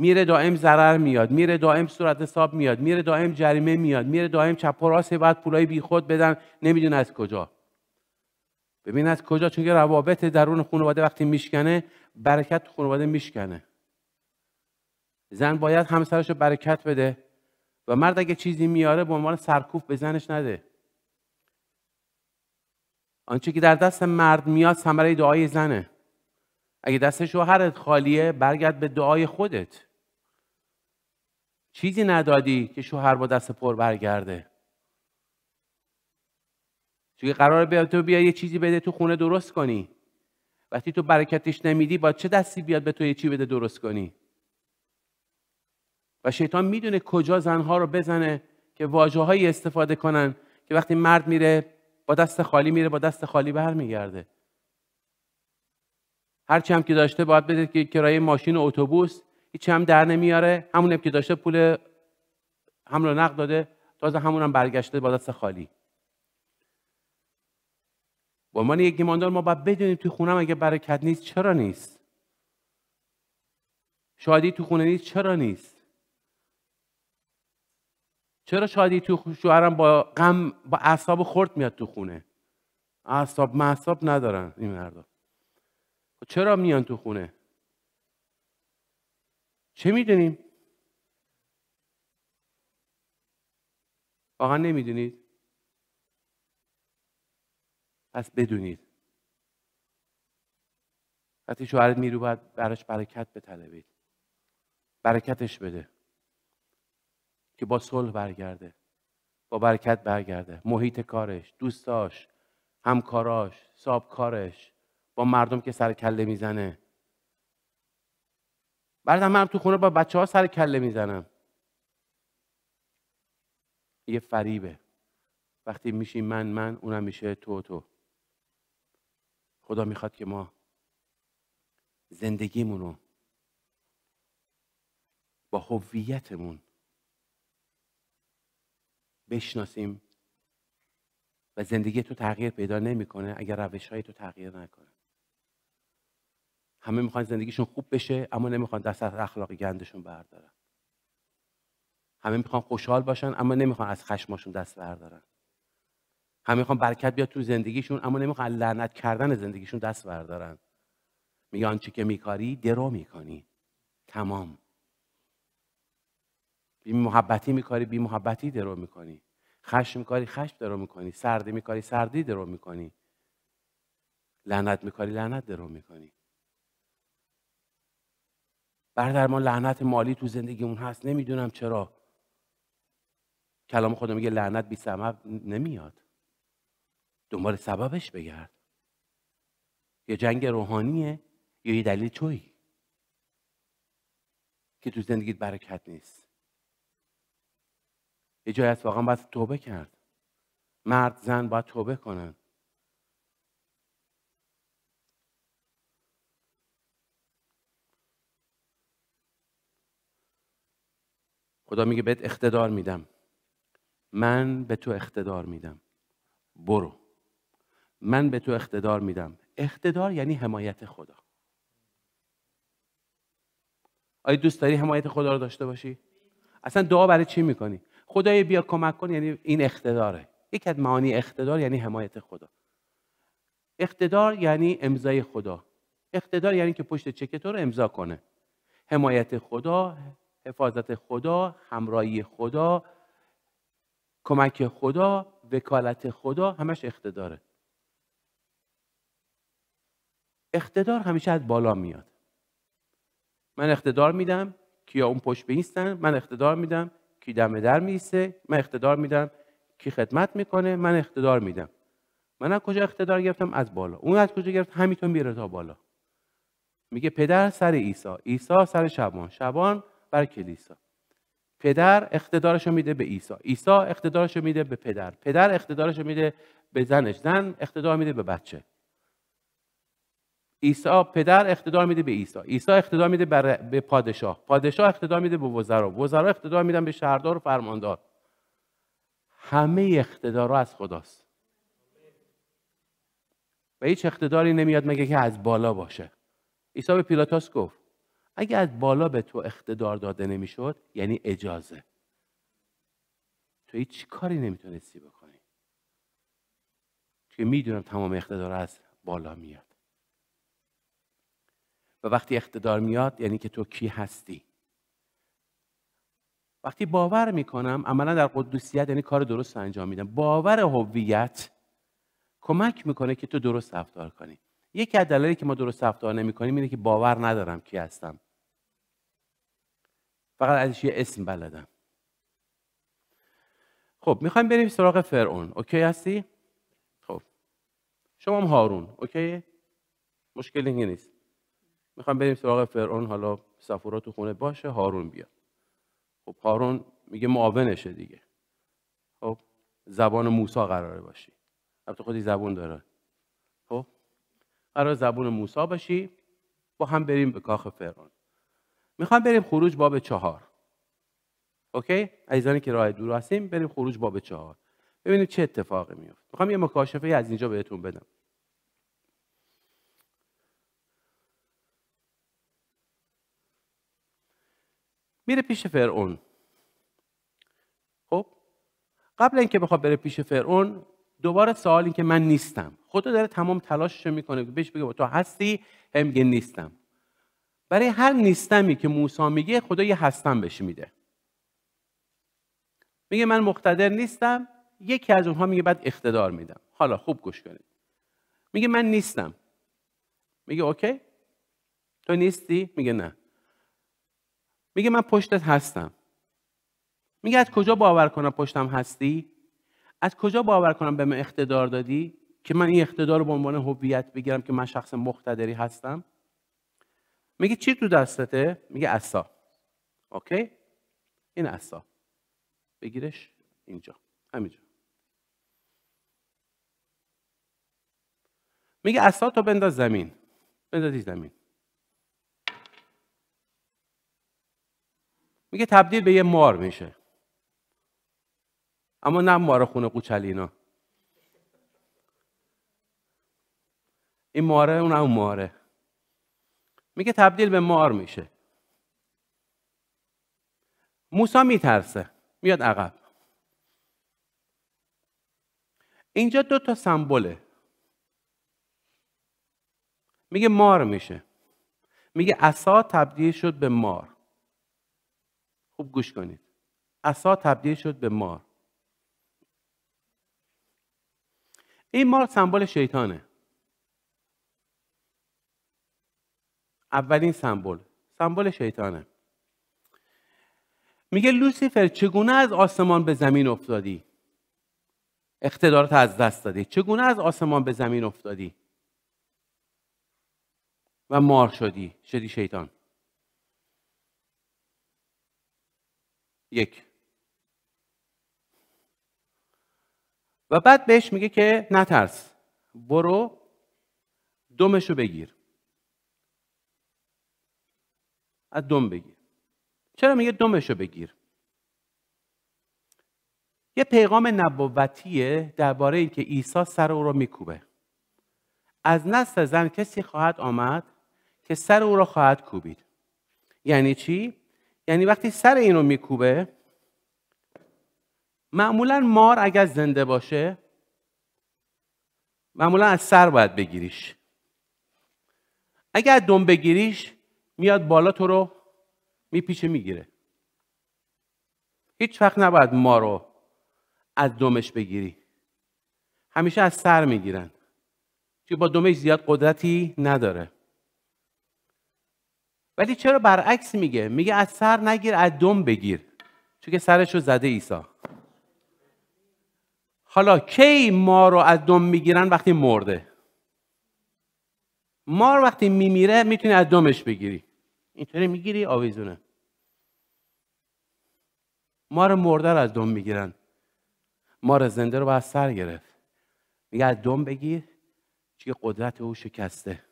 میره دائم ضرر میاد میره دائم صورت حساب میاد میره دائم جریمه میاد میره دائم چپ و راست بعد پولای بیخود بدن نمیدونه از کجا ببین از کجا چون که روابط درون خانواده وقتی میشکنه برکت خانواده میشکنه زن باید همسرش رو برکت بده و مرد اگه چیزی میاره به عنوان سرکوف به زنش نده آنچه که در دست مرد میاد ثمره دعای زنه اگه دست شوهرت خالیه برگرد به دعای خودت چیزی ندادی که شوهر با دست پر برگرده چون قرار بیا تو بیا یه چیزی بده تو خونه درست کنی وقتی تو برکتش نمیدی با چه دستی بیاد به تو یه چی بده درست کنی و شیطان میدونه کجا زنها رو بزنه که واجه استفاده کنن که وقتی مرد میره با دست خالی میره با دست خالی برمیگرده هرچی هم که داشته باید بده که کرایه ماشین و اتوبوس هیچی هم در نمیاره همون که داشته پول همراه نقل نقد داده تازه همون هم برگشته با دست خالی به عنوان یک ایماندار ما باید بدونیم توی خونم اگه برکت نیست چرا نیست شادی تو خونه نیست چرا نیست چرا شادی تو شوهرم با غم با اعصاب خرد میاد تو خونه اعصاب معصاب ندارن این مردا خب چرا میان تو خونه چه میدونیم؟ واقعا نمیدونید؟ پس بدونید وقتی شوهرت میرو باید براش برکت بطلبید برکتش بده که با صلح برگرده با برکت برگرده محیط کارش دوستاش همکاراش صاحب کارش با مردم که سر کله میزنه بعد منم تو خونه با بچه ها سر کله میزنم یه فریبه وقتی میشی من من اونم میشه تو تو خدا میخواد که ما زندگیمون رو با هویتمون بشناسیم و زندگی تو تغییر پیدا نمیکنه اگر روش تو تغییر نکنه همه میخوان زندگیشون خوب بشه اما نمیخوان دست از اخلاقی گندشون بردارن همه میخوان خوشحال باشن اما نمیخوان از خشماشون دست بردارن همه میخوان برکت بیاد تو زندگیشون اما نمیخوان لعنت کردن زندگیشون دست بردارن میگن چی که میکاری درو میکنی تمام بی محبتی میکاری بی محبتی درو میکنی خشم میکاری خشم درو میکنی سردی میکاری سردی درو میکنی لعنت میکاری لعنت درو میکنی برادر ما لعنت مالی تو زندگیمون هست نمیدونم چرا کلام خودم میگه لعنت بی سبب نمیاد دنبال سببش بگرد یا جنگ روحانیه یا یه دلیل توی که تو زندگیت برکت نیست یه جایی از واقعا باید توبه کرد مرد زن باید توبه کنن خدا میگه بهت اقتدار میدم من به تو اقتدار میدم برو من به تو اقتدار میدم اقتدار یعنی حمایت خدا آیا دوست داری حمایت خدا رو داشته باشی اصلا دعا برای چی میکنی خدای بیا کمک کن یعنی این اقتداره یکی از معانی اقتدار یعنی حمایت خدا اقتدار یعنی امضای خدا اقتدار یعنی که پشت چک تو رو امضا کنه حمایت خدا حفاظت خدا همراهی خدا کمک خدا وکالت خدا همش اقتداره اقتدار همیشه از بالا میاد من اقتدار میدم کیا اون پشت بیستن من اقتدار میدم کی دم در میسته من اقتدار میدم کی خدمت میکنه من اقتدار میدم من از کجا اقتدار گرفتم از بالا اون از کجا گرفت همینطور میره تا بالا میگه پدر سر عیسی عیسی سر شبان شبان بر کلیسا پدر اقتدارش رو میده به عیسی عیسی اقتدارش رو میده به پدر پدر اقتدارش میده به زنش زن اقتدار میده به بچه عیسی پدر اقتدار میده به عیسی عیسی اقتدار میده به پادشاه پادشاه اقتدار میده به وزرا وزرا اقتدار میدن به شهردار و فرماندار همه اقتدار از خداست و هیچ اقتداری نمیاد مگه که از بالا باشه عیسی به پیلاتوس گفت اگر از بالا به تو اقتدار داده نمیشد یعنی اجازه تو هیچ کاری نمیتونستی بکنی که میدونم تمام اقتدار از بالا میاد و وقتی اقتدار میاد یعنی که تو کی هستی وقتی باور میکنم عملا در قدوسیت یعنی کار درست انجام میدم باور هویت کمک میکنه که تو درست رفتار کنی یکی از دلایلی که ما درست رفتار نمیکنیم اینه که باور ندارم کی هستم فقط ازش یه اسم بلدم خب میخوایم بریم سراغ فرعون اوکی هستی خب شما هم هارون اوکی مشکلی نیست میخوام بریم سراغ فرعون حالا سفورا تو خونه باشه هارون بیاد خب هارون میگه معاونشه دیگه خب زبان موسا قراره باشی البته خودی زبون داره خب قرار زبون موسا باشی با هم بریم به کاخ فرعون میخوام بریم خروج باب چهار اوکی عزیزانی که راه دور هستیم بریم خروج باب چهار ببینیم چه اتفاقی میفت میخوام یه مکاشفه از اینجا بهتون بدم میره پیش فرعون خب قبل اینکه بخواد بره پیش فرعون دوباره سوال این که من نیستم خدا داره تمام تلاشش میکنه بهش بگه تو هستی هم نیستم برای هر نیستمی که موسی میگه خدا یه هستم بهش میده میگه من مقتدر نیستم یکی از اونها میگه بعد اقتدار میدم حالا خوب گوش کنید میگه من نیستم میگه اوکی تو نیستی میگه نه میگه من پشتت هستم میگه از کجا باور کنم پشتم هستی از کجا باور کنم به من اقتدار دادی که من این اقتدار رو به عنوان هویت بگیرم که من شخص مقتدری هستم میگه چی تو دستته میگه عصا اوکی این عصا بگیرش اینجا همینجا میگه عصا تو بنداز زمین بندازی زمین میگه تبدیل به یه مار میشه اما نه مار خونه قوچلینا این ماره اون هم ماره میگه تبدیل به مار میشه موسا میترسه میاد عقب اینجا دو تا سمبله میگه مار میشه میگه اصا تبدیل شد به مار خوب گوش کنید اسا تبدیل شد به مار این مار سمبل شیطانه اولین سمبل سمبل شیطانه میگه لوسیفر چگونه از آسمان به زمین افتادی اقتدارت از دست دادی چگونه از آسمان به زمین افتادی و مار شدی شدی شیطان یک و بعد بهش میگه که نترس برو دمشو بگیر از دم بگیر چرا میگه دمشو بگیر یه پیغام نبوتیه درباره اینکه عیسی سر او را میکوبه از نسل زن کسی خواهد آمد که سر او را خواهد کوبید یعنی چی یعنی وقتی سر این رو میکوبه معمولا مار اگر زنده باشه معمولا از سر باید بگیریش اگر دم بگیریش میاد بالا تو رو میپیچه میگیره هیچ وقت نباید ما رو از دمش بگیری همیشه از سر میگیرن چون با دمش زیاد قدرتی نداره ولی چرا برعکس میگه میگه از سر نگیر از دم بگیر چون که سرش رو زده عیسی حالا کی ما رو از دم میگیرن وقتی مرده مار وقتی میمیره میتونی از دمش بگیری اینطوری میگیری آویزونه ما رو مرده رو از دم میگیرن ما رو زنده رو باید سر گرفت میگه از دم بگیر چی قدرت او شکسته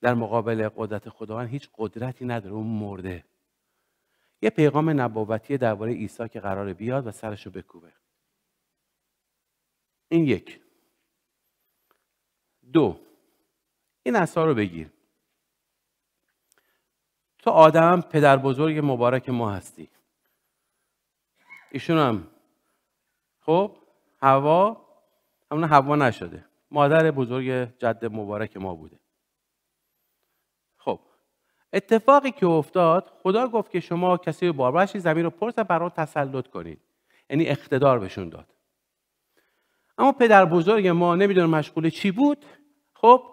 در مقابل قدرت خداوند هیچ قدرتی نداره اون مرده یه پیغام نبوتی درباره عیسی که قرار بیاد و سرشو بکوبه این یک دو این اثار رو بگیر تو آدم پدر بزرگ مبارک ما هستی ایشون هم خب هوا همون هوا نشده مادر بزرگ جد مبارک ما بوده خب اتفاقی که افتاد خدا گفت که شما کسی رو زمین رو پرس برای تسلط کنید یعنی اقتدار بهشون داد اما پدر بزرگ ما نمیدونه مشغول چی بود خب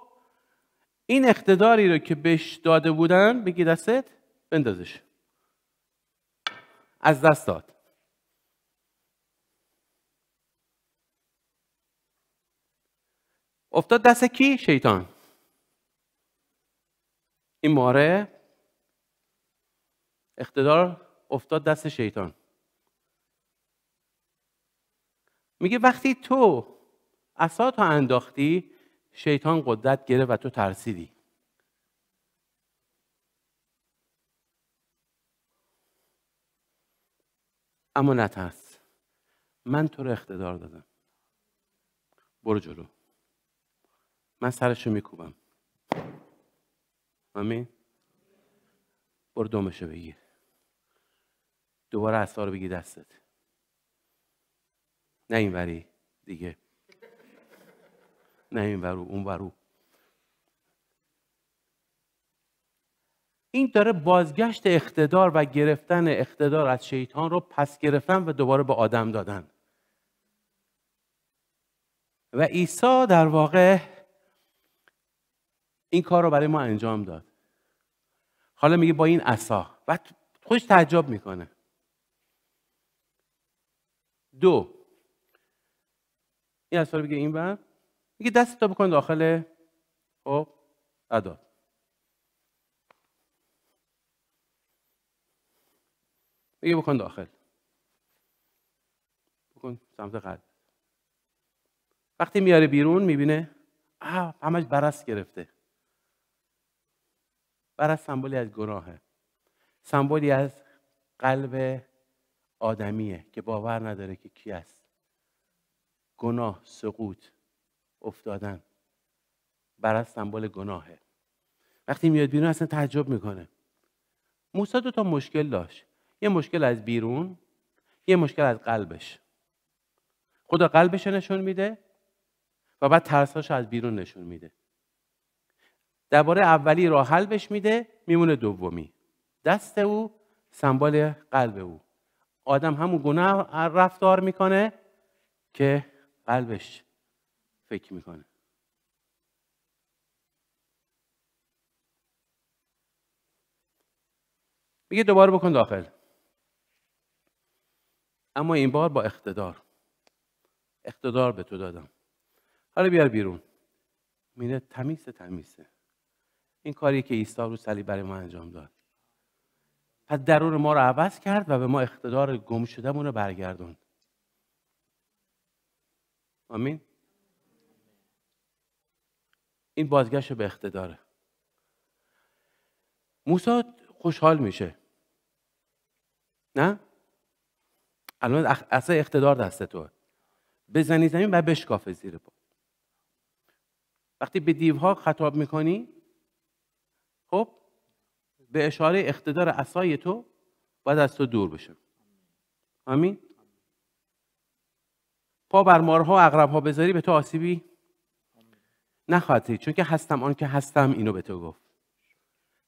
این اقتداری رو که بهش داده بودن بگی دستت بندازش از دست داد افتاد دست کی؟ شیطان این ماره اقتدار افتاد دست شیطان میگه وقتی تو اساتو انداختی شیطان قدرت گرفت و تو ترسیدی اما نترس من تو رو اختدار دادم برو جلو من سرشو میکوبم آمین برو دومشو بگیر دوباره رو بگی دستت نه اینوری دیگه نه این ورو اون ورو این داره بازگشت اقتدار و گرفتن اقتدار از شیطان رو پس گرفتن و دوباره به آدم دادن و عیسی در واقع این کار رو برای ما انجام داد حالا میگه با این عصا و خوش تعجب میکنه دو این عصا رو بگه این بر میگه دست تو بکن داخل خب ادا میگه بکن داخل بکن سمت قلب وقتی میاره بیرون میبینه آه همش برست گرفته برست، سمبولی از گناهه سمبولی از قلب آدمیه که باور نداره که کی است گناه سقوط افتادن برای سمبل گناهه وقتی میاد بیرون اصلا تعجب میکنه موسی دو تا مشکل داشت یه مشکل از بیرون یه مشکل از قلبش خدا قلبش نشون میده و بعد ترساش از بیرون نشون میده درباره اولی راه حل میده میمونه دومی دست او سمبل قلب او آدم همون گناه رفتار میکنه که قلبش فکر میکنه میگه دوباره بکن داخل اما این بار با اقتدار اقتدار به تو دادم حالا بیار بیرون مینه تمیسه تمیسه این کاری که ایستا رو صلیب برای ما انجام داد پس درون ما رو عوض کرد و به ما اقتدار گم شدهمون رو برگردوند آمین این بازگشت به اقتداره موسی خوشحال میشه نه الان اصلا اقتدار دست تو بزنی زمین و بشکاف زیر پا وقتی به دیوها خطاب میکنی خب به اشاره اقتدار اصای تو باید از تو دور بشه همین. پا بر مارها و عقرب ها بذاری به تو آسیبی نخواهد چون که هستم آن که هستم اینو به تو گفت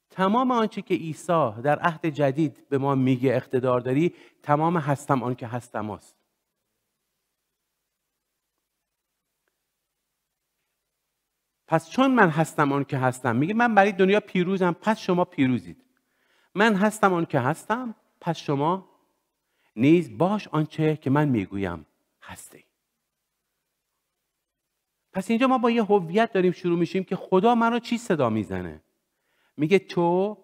تمام آنچه که عیسی در عهد جدید به ما میگه اقتدار داری تمام هستم آن که هستم است پس چون من هستم آن که هستم میگه من برای دنیا پیروزم پس شما پیروزید من هستم آن که هستم پس شما نیز باش آنچه که من میگویم هستید. پس اینجا ما با یه هویت داریم شروع میشیم که خدا رو چی صدا میزنه میگه تو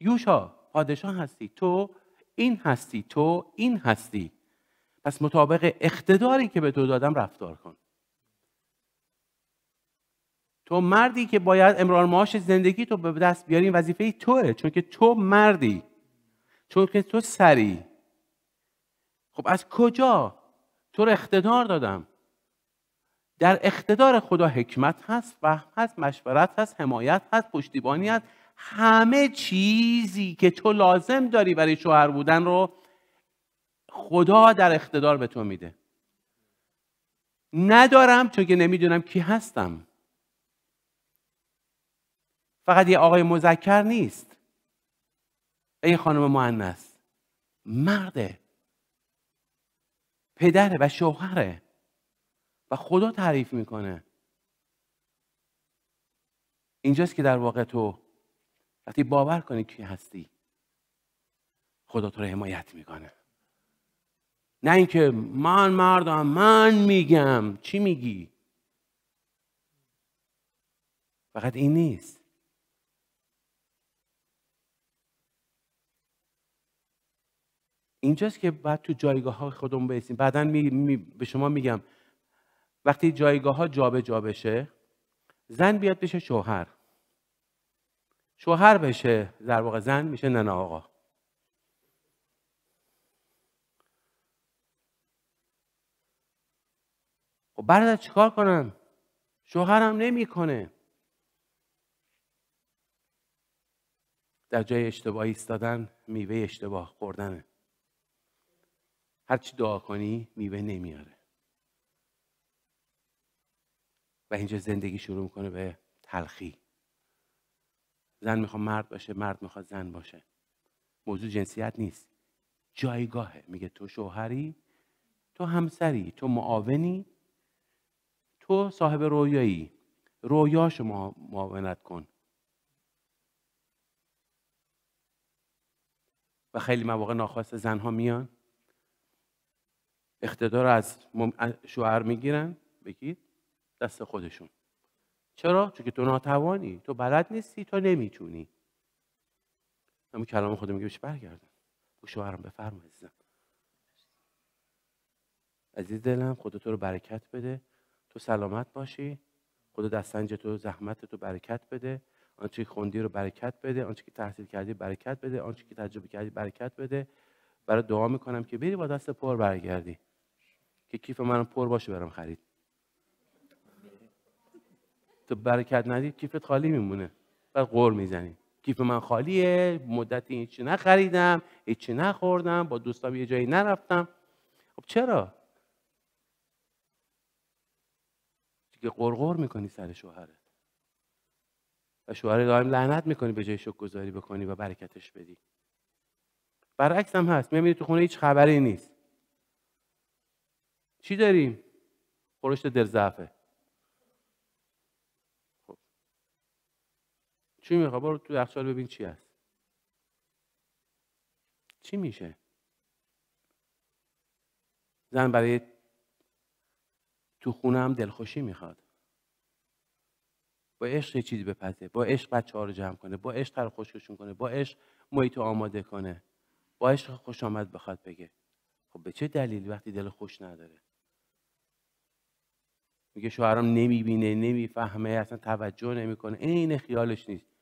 یوشا پادشاه هستی تو این هستی تو این هستی پس مطابق اقتداری که به تو دادم رفتار کن تو مردی که باید امرار معاش زندگی تو به دست بیاری وظیفه توه چون که تو مردی چون که تو سری خب از کجا تو رو اقتدار دادم در اقتدار خدا حکمت هست و هست مشورت هست حمایت هست پشتیبانی هست همه چیزی که تو لازم داری برای شوهر بودن رو خدا در اقتدار به تو میده ندارم چون که نمیدونم کی هستم فقط یه آقای مذکر نیست یه خانم است. مرده پدره و شوهره خدا تعریف میکنه اینجاست که در واقع تو وقتی باور کنی کی هستی خدا تو رو حمایت میکنه نه اینکه من مردم من میگم چی میگی فقط این نیست اینجاست که بعد تو جایگاه های خودمون بیسیم بعدا می، به شما میگم وقتی جایگاه ها جابجا جا بشه زن بیاد بشه شوهر شوهر بشه در واقع زن میشه ننه آقا خب برادر چیکار کنم شوهرم نمیکنه در جای اشتباهی ایستادن میوه اشتباه خوردنه هرچی دعا کنی میوه نمیاره اینجا زندگی شروع میکنه به تلخی زن میخواد مرد باشه مرد میخواد زن باشه موضوع جنسیت نیست جایگاهه میگه تو شوهری تو همسری تو معاونی تو صاحب رویایی رویا شما معاونت کن و خیلی مواقع ناخواست زنها میان اقتدار از شوهر میگیرن بگید دست خودشون چرا؟ چون که تو ناتوانی تو بلد نیستی تو نمیتونی اما کلام خود میگه بشه برگردم و شوهرم بفرما عزیزم عزیز دلم خدا تو رو برکت بده تو سلامت باشی خدا دستنج تو زحمت تو برکت بده آنچه که خوندی رو برکت بده آنچه که تحصیل کردی برکت بده آنچه که تجربه کردی برکت بده برای دعا میکنم که بری با دست پر برگردی که کیف منم پر باشه برم خرید تو برکت ندید کیفت خالی میمونه بعد غور میزنی کیف من خالیه مدت هیچی نخریدم هیچی نخوردم با دوستام یه جایی نرفتم خب چرا که قرقر میکنی سر شوهرت و شوهر دائم لعنت میکنی به جای گذاری بکنی و برکتش بدی برعکس هم هست میبینی تو خونه هیچ خبری نیست چی داریم خورشت دل چی میخواه برو تو یخچال ببین چی هست چی میشه زن برای تو خونه هم دلخوشی میخواد با عشق یه چیزی بپزه با عشق بچه ها رو جمع کنه با عشق رو خوشکشون کنه با عشق محیط آماده کنه با عشق خوش آمد بخواد بگه خب به چه دلیل وقتی دل خوش نداره میگه شوهرم نمیبینه نمیفهمه اصلا توجه نمیکنه عین خیالش نیست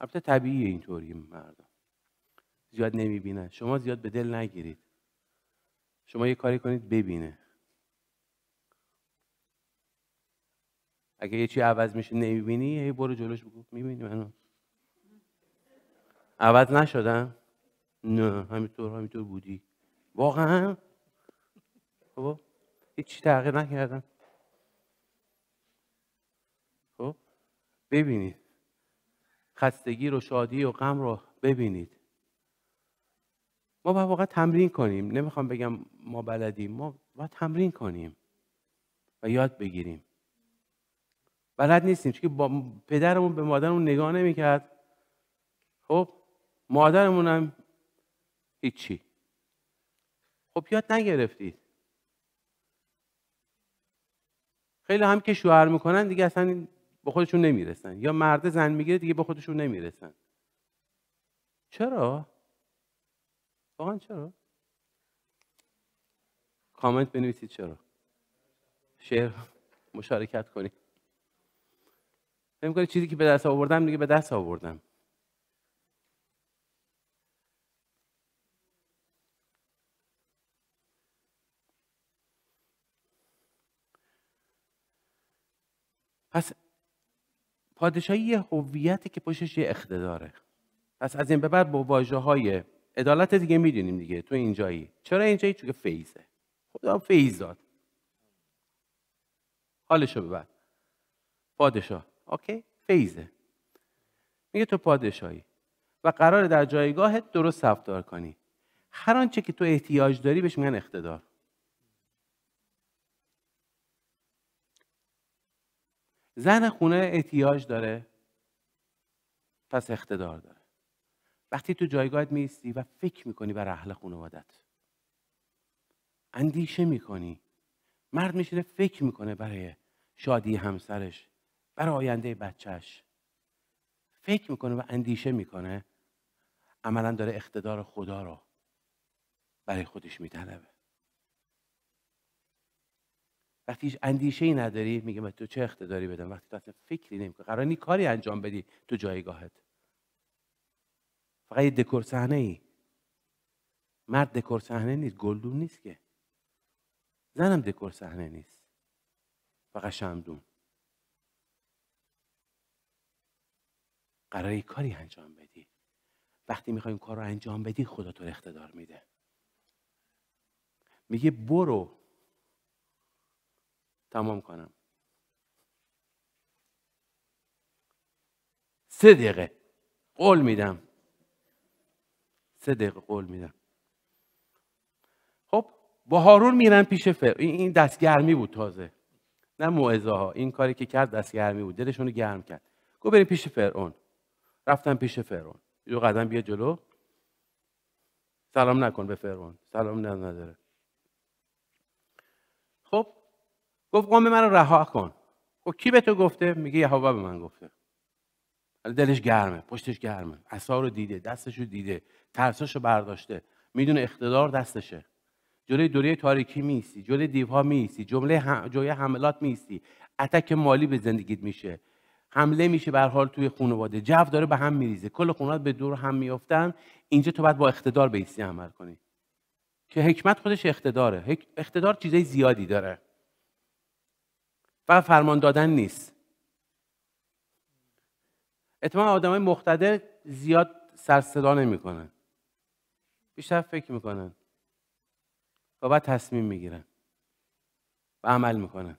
البته طبیعی اینطوری مردم زیاد نمیبینن شما زیاد به دل نگیرید شما یه کاری کنید ببینه اگه یه چی عوض میشه نمیبینی هی برو جلوش بگو میبینی منو عوض نشدم نه همینطور همینطور بودی واقعا خب هیچی تغییر نکردم خب ببینید خستگی رو شادی و غم رو ببینید ما باید واقعا تمرین کنیم نمیخوام بگم ما بلدیم ما باید تمرین کنیم و یاد بگیریم بلد نیستیم چون پدرمون به مادرمون نگاه نمیکرد خب مادرمون هم هیچی خب یاد نگرفتید خیلی هم که شوهر میکنن دیگه اصلا به خودشون نمیرسن یا مرده زن میگیره دیگه به خودشون نمیرسن چرا؟ واقعا چرا؟ کامنت بنویسید چرا؟ شعر مشارکت کنید فکر چیزی که به دست آوردم دیگه به دست آوردم پس پادشاهی یه هویته که پشتش یه اقتداره پس از این به بعد با واژه های عدالت دیگه میدونیم دیگه تو اینجایی چرا اینجایی چون فیزه خدا فیض داد حالشو بعد پادشاه اوکی فیزه میگه تو پادشاهی و قرار در جایگاهت درست رفتار کنی هر آنچه که تو احتیاج داری بهش میگن اقتدار زن خونه احتیاج داره پس اقتدار داره وقتی تو جایگاهت میستی و فکر میکنی بر اهل خانوادت اندیشه میکنی مرد میشینه فکر میکنه برای شادی همسرش برای آینده بچهش فکر میکنه و اندیشه میکنه عملا داره اقتدار خدا رو برای خودش میطلبه وقتی اندیشه ای نداری میگه من تو چه اقتداری بدم وقتی تو اصلا فکری نمیکنی قرار نی کاری انجام بدی تو جایگاهت فقط یه دکور صحنه ای مرد دکور صحنه نیست گلدون نیست که زنم دکور صحنه نیست فقط شمدون قرار کاری انجام بدی وقتی میخوای این کار رو انجام بدی خدا تو اقتدار میده میگه برو تمام کنم سه دقیقه قول میدم سه دقیقه قول میدم خب با هارون میرن پیش فر. این دستگرمی بود تازه نه موعظه ها این کاری که کرد دستگرمی بود دلشون رو گرم کرد گفت بریم پیش فرعون رفتن پیش فرعون یه قدم بیا جلو سلام نکن به فرعون سلام نداره خب گفت قوم من رها کن خب کی به تو گفته میگه یهوه به من گفته دلش گرمه پشتش گرمه عصا رو دیده دستش رو دیده ترسش رو برداشته میدونه اقتدار دستشه جلوی دوره تاریکی میسی جلوی دیوها میسی جمله هم... حملات میسی اتک مالی به زندگیت میشه حمله میشه به حال توی خانواده جو داره به هم میریزه کل خونات به دور هم میافتن اینجا تو باید با اقتدار بیستی عمل کنی که حکمت خودش اقتداره اقتدار چیزای زیادی داره فقط فرمان دادن نیست اتمام آدمای مختدر زیاد سر صدا نمیکنن بیشتر فکر میکنن و بعد تصمیم میگیرن و عمل میکنن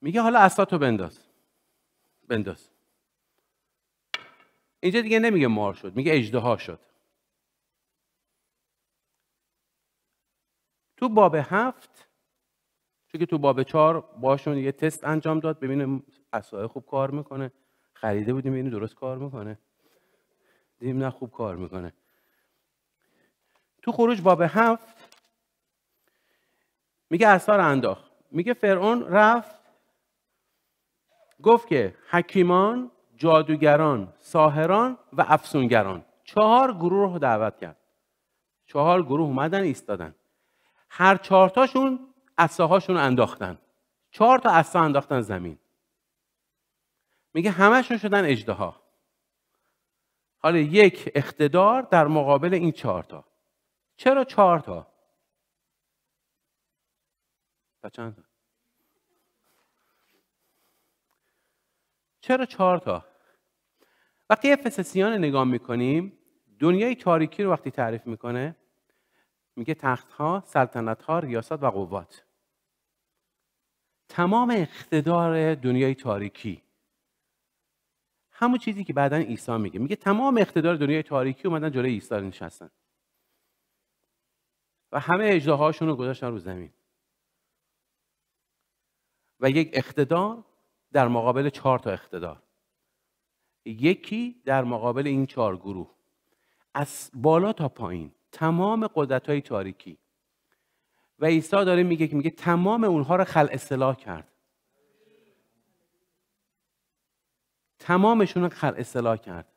میگه حالا اساتو بنداز بنداز اینجا دیگه نمیگه مار شد میگه اجدها شد تو باب هفت چون که تو باب چهار باشون یه تست انجام داد ببینیم اسایه خوب کار میکنه خریده بودیم ببینیم درست کار میکنه دیدیم نه خوب کار میکنه تو خروج باب هفت میگه اثار انداخت میگه فرعون رفت گفت که حکیمان جادوگران ساهران و افسونگران چهار گروه رو دعوت کرد چهار گروه اومدن ایستادن هر چهارتاشون تاشون هاشون انداختن چهار تا انداختن زمین میگه همشون شدن اجدها حالا یک اقتدار در مقابل این چهار تا چرا چهار تا چند چرا چهار تا وقتی افسسیان نگاه میکنیم دنیای تاریکی رو وقتی تعریف میکنه میگه تخت ها سلطنت ها ریاست و قوات تمام اقتدار دنیای تاریکی همون چیزی که بعدا عیسی میگه میگه تمام اقتدار دنیای تاریکی اومدن جلوی عیسی نشستن و همه هاشون رو گذاشتن رو زمین و یک اقتدار در مقابل چهار تا اقتدار یکی در مقابل این چهار گروه از بالا تا پایین تمام قدرت های تاریکی و عیسی داره میگه که میگه تمام اونها رو خل اصلاح کرد تمامشون رو خل اصلاح کرد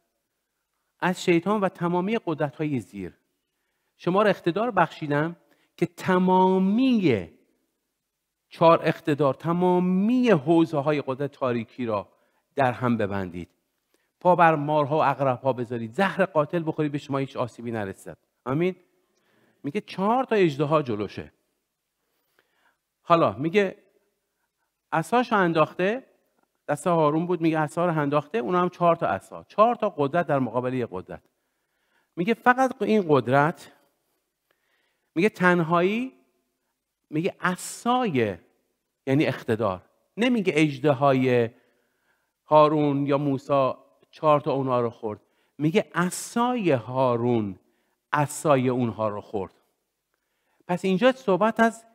از شیطان و تمامی قدرت های زیر شما را اقتدار بخشیدم که تمامی چهار اقتدار تمامی حوزه های قدرت تاریکی را در هم ببندید پا بر مارها و ها بذارید زهر قاتل بخورید به شما هیچ آسیبی نرسد امین میگه چهار تا اجدها جلوشه حالا میگه اساش انداخته دست هارون بود میگه عصا رو انداخته اونا هم چهار تا عصا چهار تا قدرت در مقابل یه قدرت میگه فقط این قدرت میگه تنهایی میگه عصای یعنی اقتدار نمیگه اجده های هارون یا موسا چهار تا اونا رو خورد میگه اسای هارون از اونها رو خورد پس اینجا صحبت از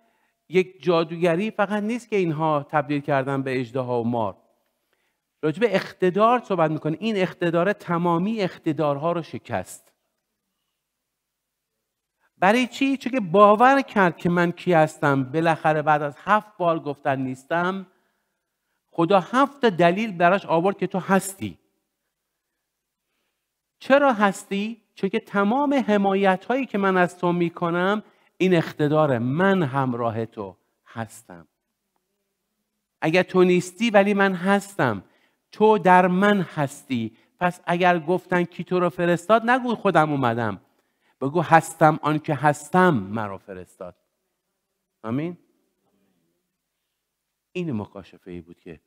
یک جادوگری فقط نیست که اینها تبدیل کردن به ها و مار راجب اقتدار صحبت میکنه این اقتداره تمامی اقتدارها رو شکست برای چی؟ چون که باور کرد که من کی هستم بالاخره بعد از هفت بار گفتن نیستم خدا هفت دلیل براش آورد که تو هستی چرا هستی؟ چون که تمام حمایت هایی که من از تو میکنم این اقتدار من همراه تو هستم اگر تو نیستی ولی من هستم تو در من هستی پس اگر گفتن کی تو رو فرستاد نگو خودم اومدم بگو هستم که هستم مرا فرستاد آمین این مکاشفه ای بود که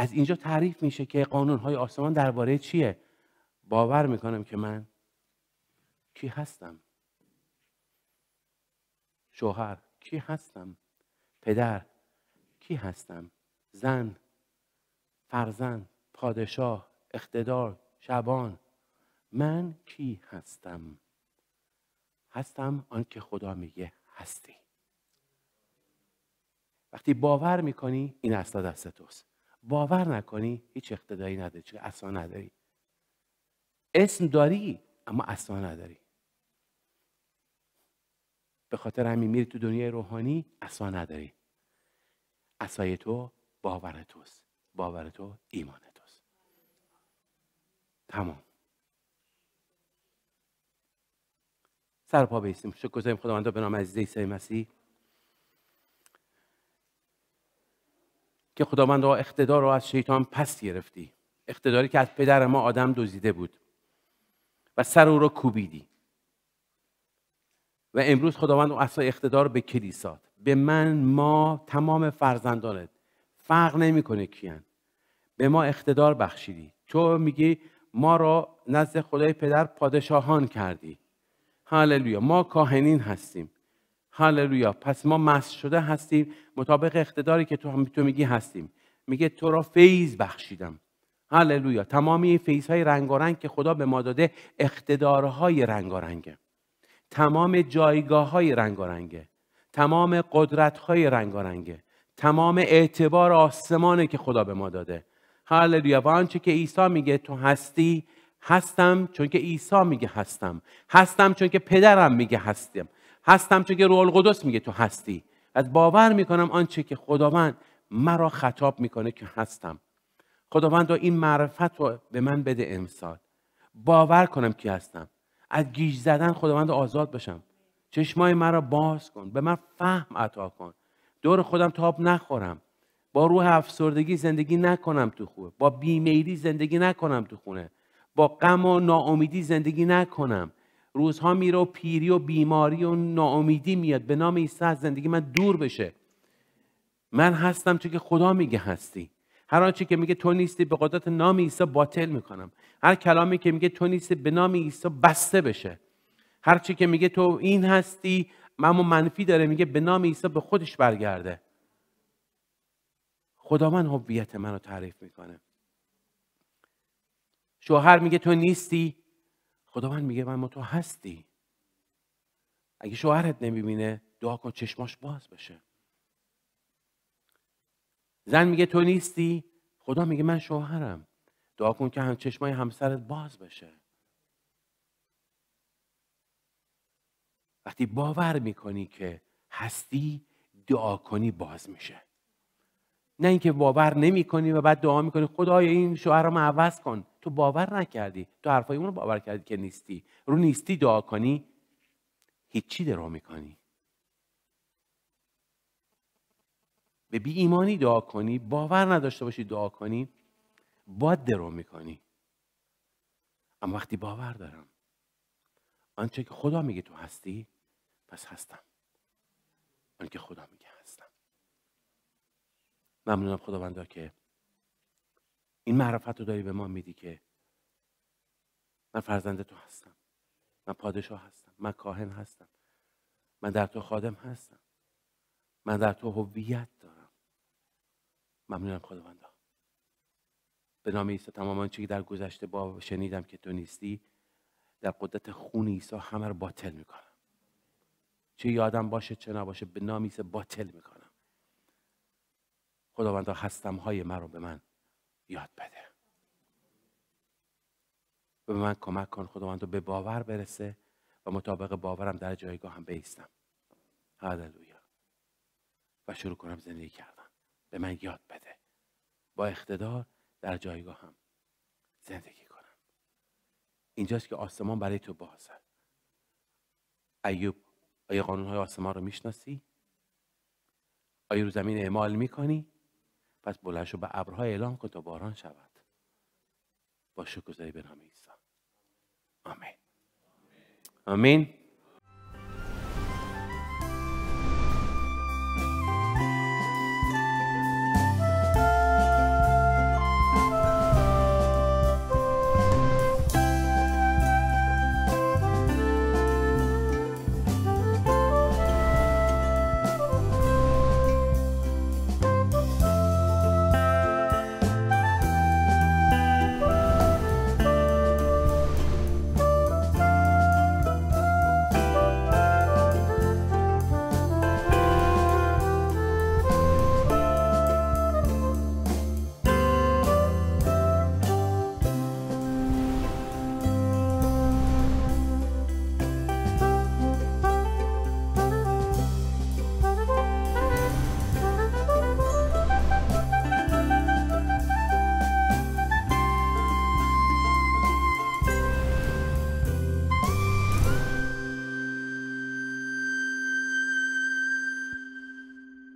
از اینجا تعریف میشه که های آسمان درباره چیه باور میکنم که من کی هستم شوهر کی هستم پدر کی هستم زن فرزند پادشاه اقتدار شبان من کی هستم هستم آنکه خدا میگه هستی وقتی باور میکنی این اصلا دست توست باور نکنی هیچ اقتدایی نداری چون اصلا نداری اسم داری اما اصلا نداری به خاطر همین میری تو دنیای روحانی اصلا نداری اصای تو باور توست باور تو ایمان توست تمام سر پا بیستیم شکر گذاریم خداوند به نام عزیز عیسی مسیح که خداوند را اقتدار را از شیطان پس گرفتی اقتداری که از پدر ما آدم دزدیده بود و سر او را کوبیدی و امروز خداوند اصلا اقتدار به کلیسات به من ما تمام فرزندانت فرق نمیکنه کیان به ما اقتدار بخشیدی تو میگی ما را نزد خدای پدر پادشاهان کردی هللویا ما کاهنین هستیم هللویا پس ما مس شده هستیم مطابق اقتداری که تو هم تو میگی هستیم میگه تو را فیض بخشیدم هللویا تمامی این فیضهای رنگارنگ که خدا به ما داده اقتدارهای رنگارنگه تمام جایگاه های رنگارنگه تمام قدرت های رنگارنگه تمام اعتبار آسمانه که خدا به ما داده هللویا و آنچه که عیسی میگه تو هستی هستم چون که عیسی میگه هستم هستم چون که پدرم میگه هستم هستم چه که روح القدس میگه تو هستی از باور میکنم آنچه که خداوند مرا خطاب میکنه که هستم خداوند این معرفت رو به من بده امسال باور کنم که هستم از گیج زدن خداوند آزاد بشم چشمای مرا باز کن به من فهم عطا کن دور خودم تاب نخورم با روح افسردگی زندگی نکنم تو خونه با بیمیلی زندگی نکنم تو خونه با غم و ناامیدی زندگی نکنم روزها میره و پیری و بیماری و ناامیدی میاد به نام عیسی از زندگی من دور بشه من هستم چون که خدا میگه هستی هر آنچه که میگه تو نیستی به قدرت نام عیسی باطل میکنم هر کلامی که میگه تو نیستی به نام عیسی بسته بشه هر چی که میگه تو این هستی اما منفی داره میگه به نام عیسی به خودش برگرده خدا من هویت منو تعریف میکنه شوهر میگه تو نیستی خداوند میگه من تو هستی اگه شوهرت نمیبینه دعا کن چشماش باز بشه زن میگه تو نیستی خدا میگه من شوهرم دعا کن که هم چشمای همسرت باز بشه وقتی باور میکنی که هستی دعا کنی باز میشه نه اینکه باور نمیکنی و بعد دعا میکنی خدایا این شوهرم عوض کن تو باور نکردی تو حرفای اون رو باور کردی که نیستی رو نیستی دعا کنی هیچی درو میکنی به بی ایمانی دعا کنی باور نداشته باشی دعا کنی باد درو میکنی اما وقتی باور دارم آنچه که خدا میگه تو هستی پس هستم آنچه خدا میگه هستم ممنونم خداوندا که این معرفت رو داری به ما میدی که من فرزند تو هستم من پادشاه هستم من کاهن هستم من در تو خادم هستم من در تو هویت دارم ممنونم خداوندا به نام عیسی تمام آنچه که در گذشته با شنیدم که تو نیستی در قدرت خون عیسی همه رو باطل میکنم چه یادم باشه چه نباشه به نام عیسی باطل میکنم خداوندا هستم های رو به من یاد بده به من کمک کن خداوند به باور برسه و مطابق باورم در جایگاه هم بیستم هللویا و شروع کنم زندگی کردم به من یاد بده با اقتدار در جایگاه هم زندگی کنم اینجاست که آسمان برای تو بازه ایوب آیا قانون های آسمان رو میشناسی؟ آیا رو زمین اعمال میکنی؟ پس بلند شو به ابرها اعلام کن تا باران شود با گذاری به نام عیسی آمین آمین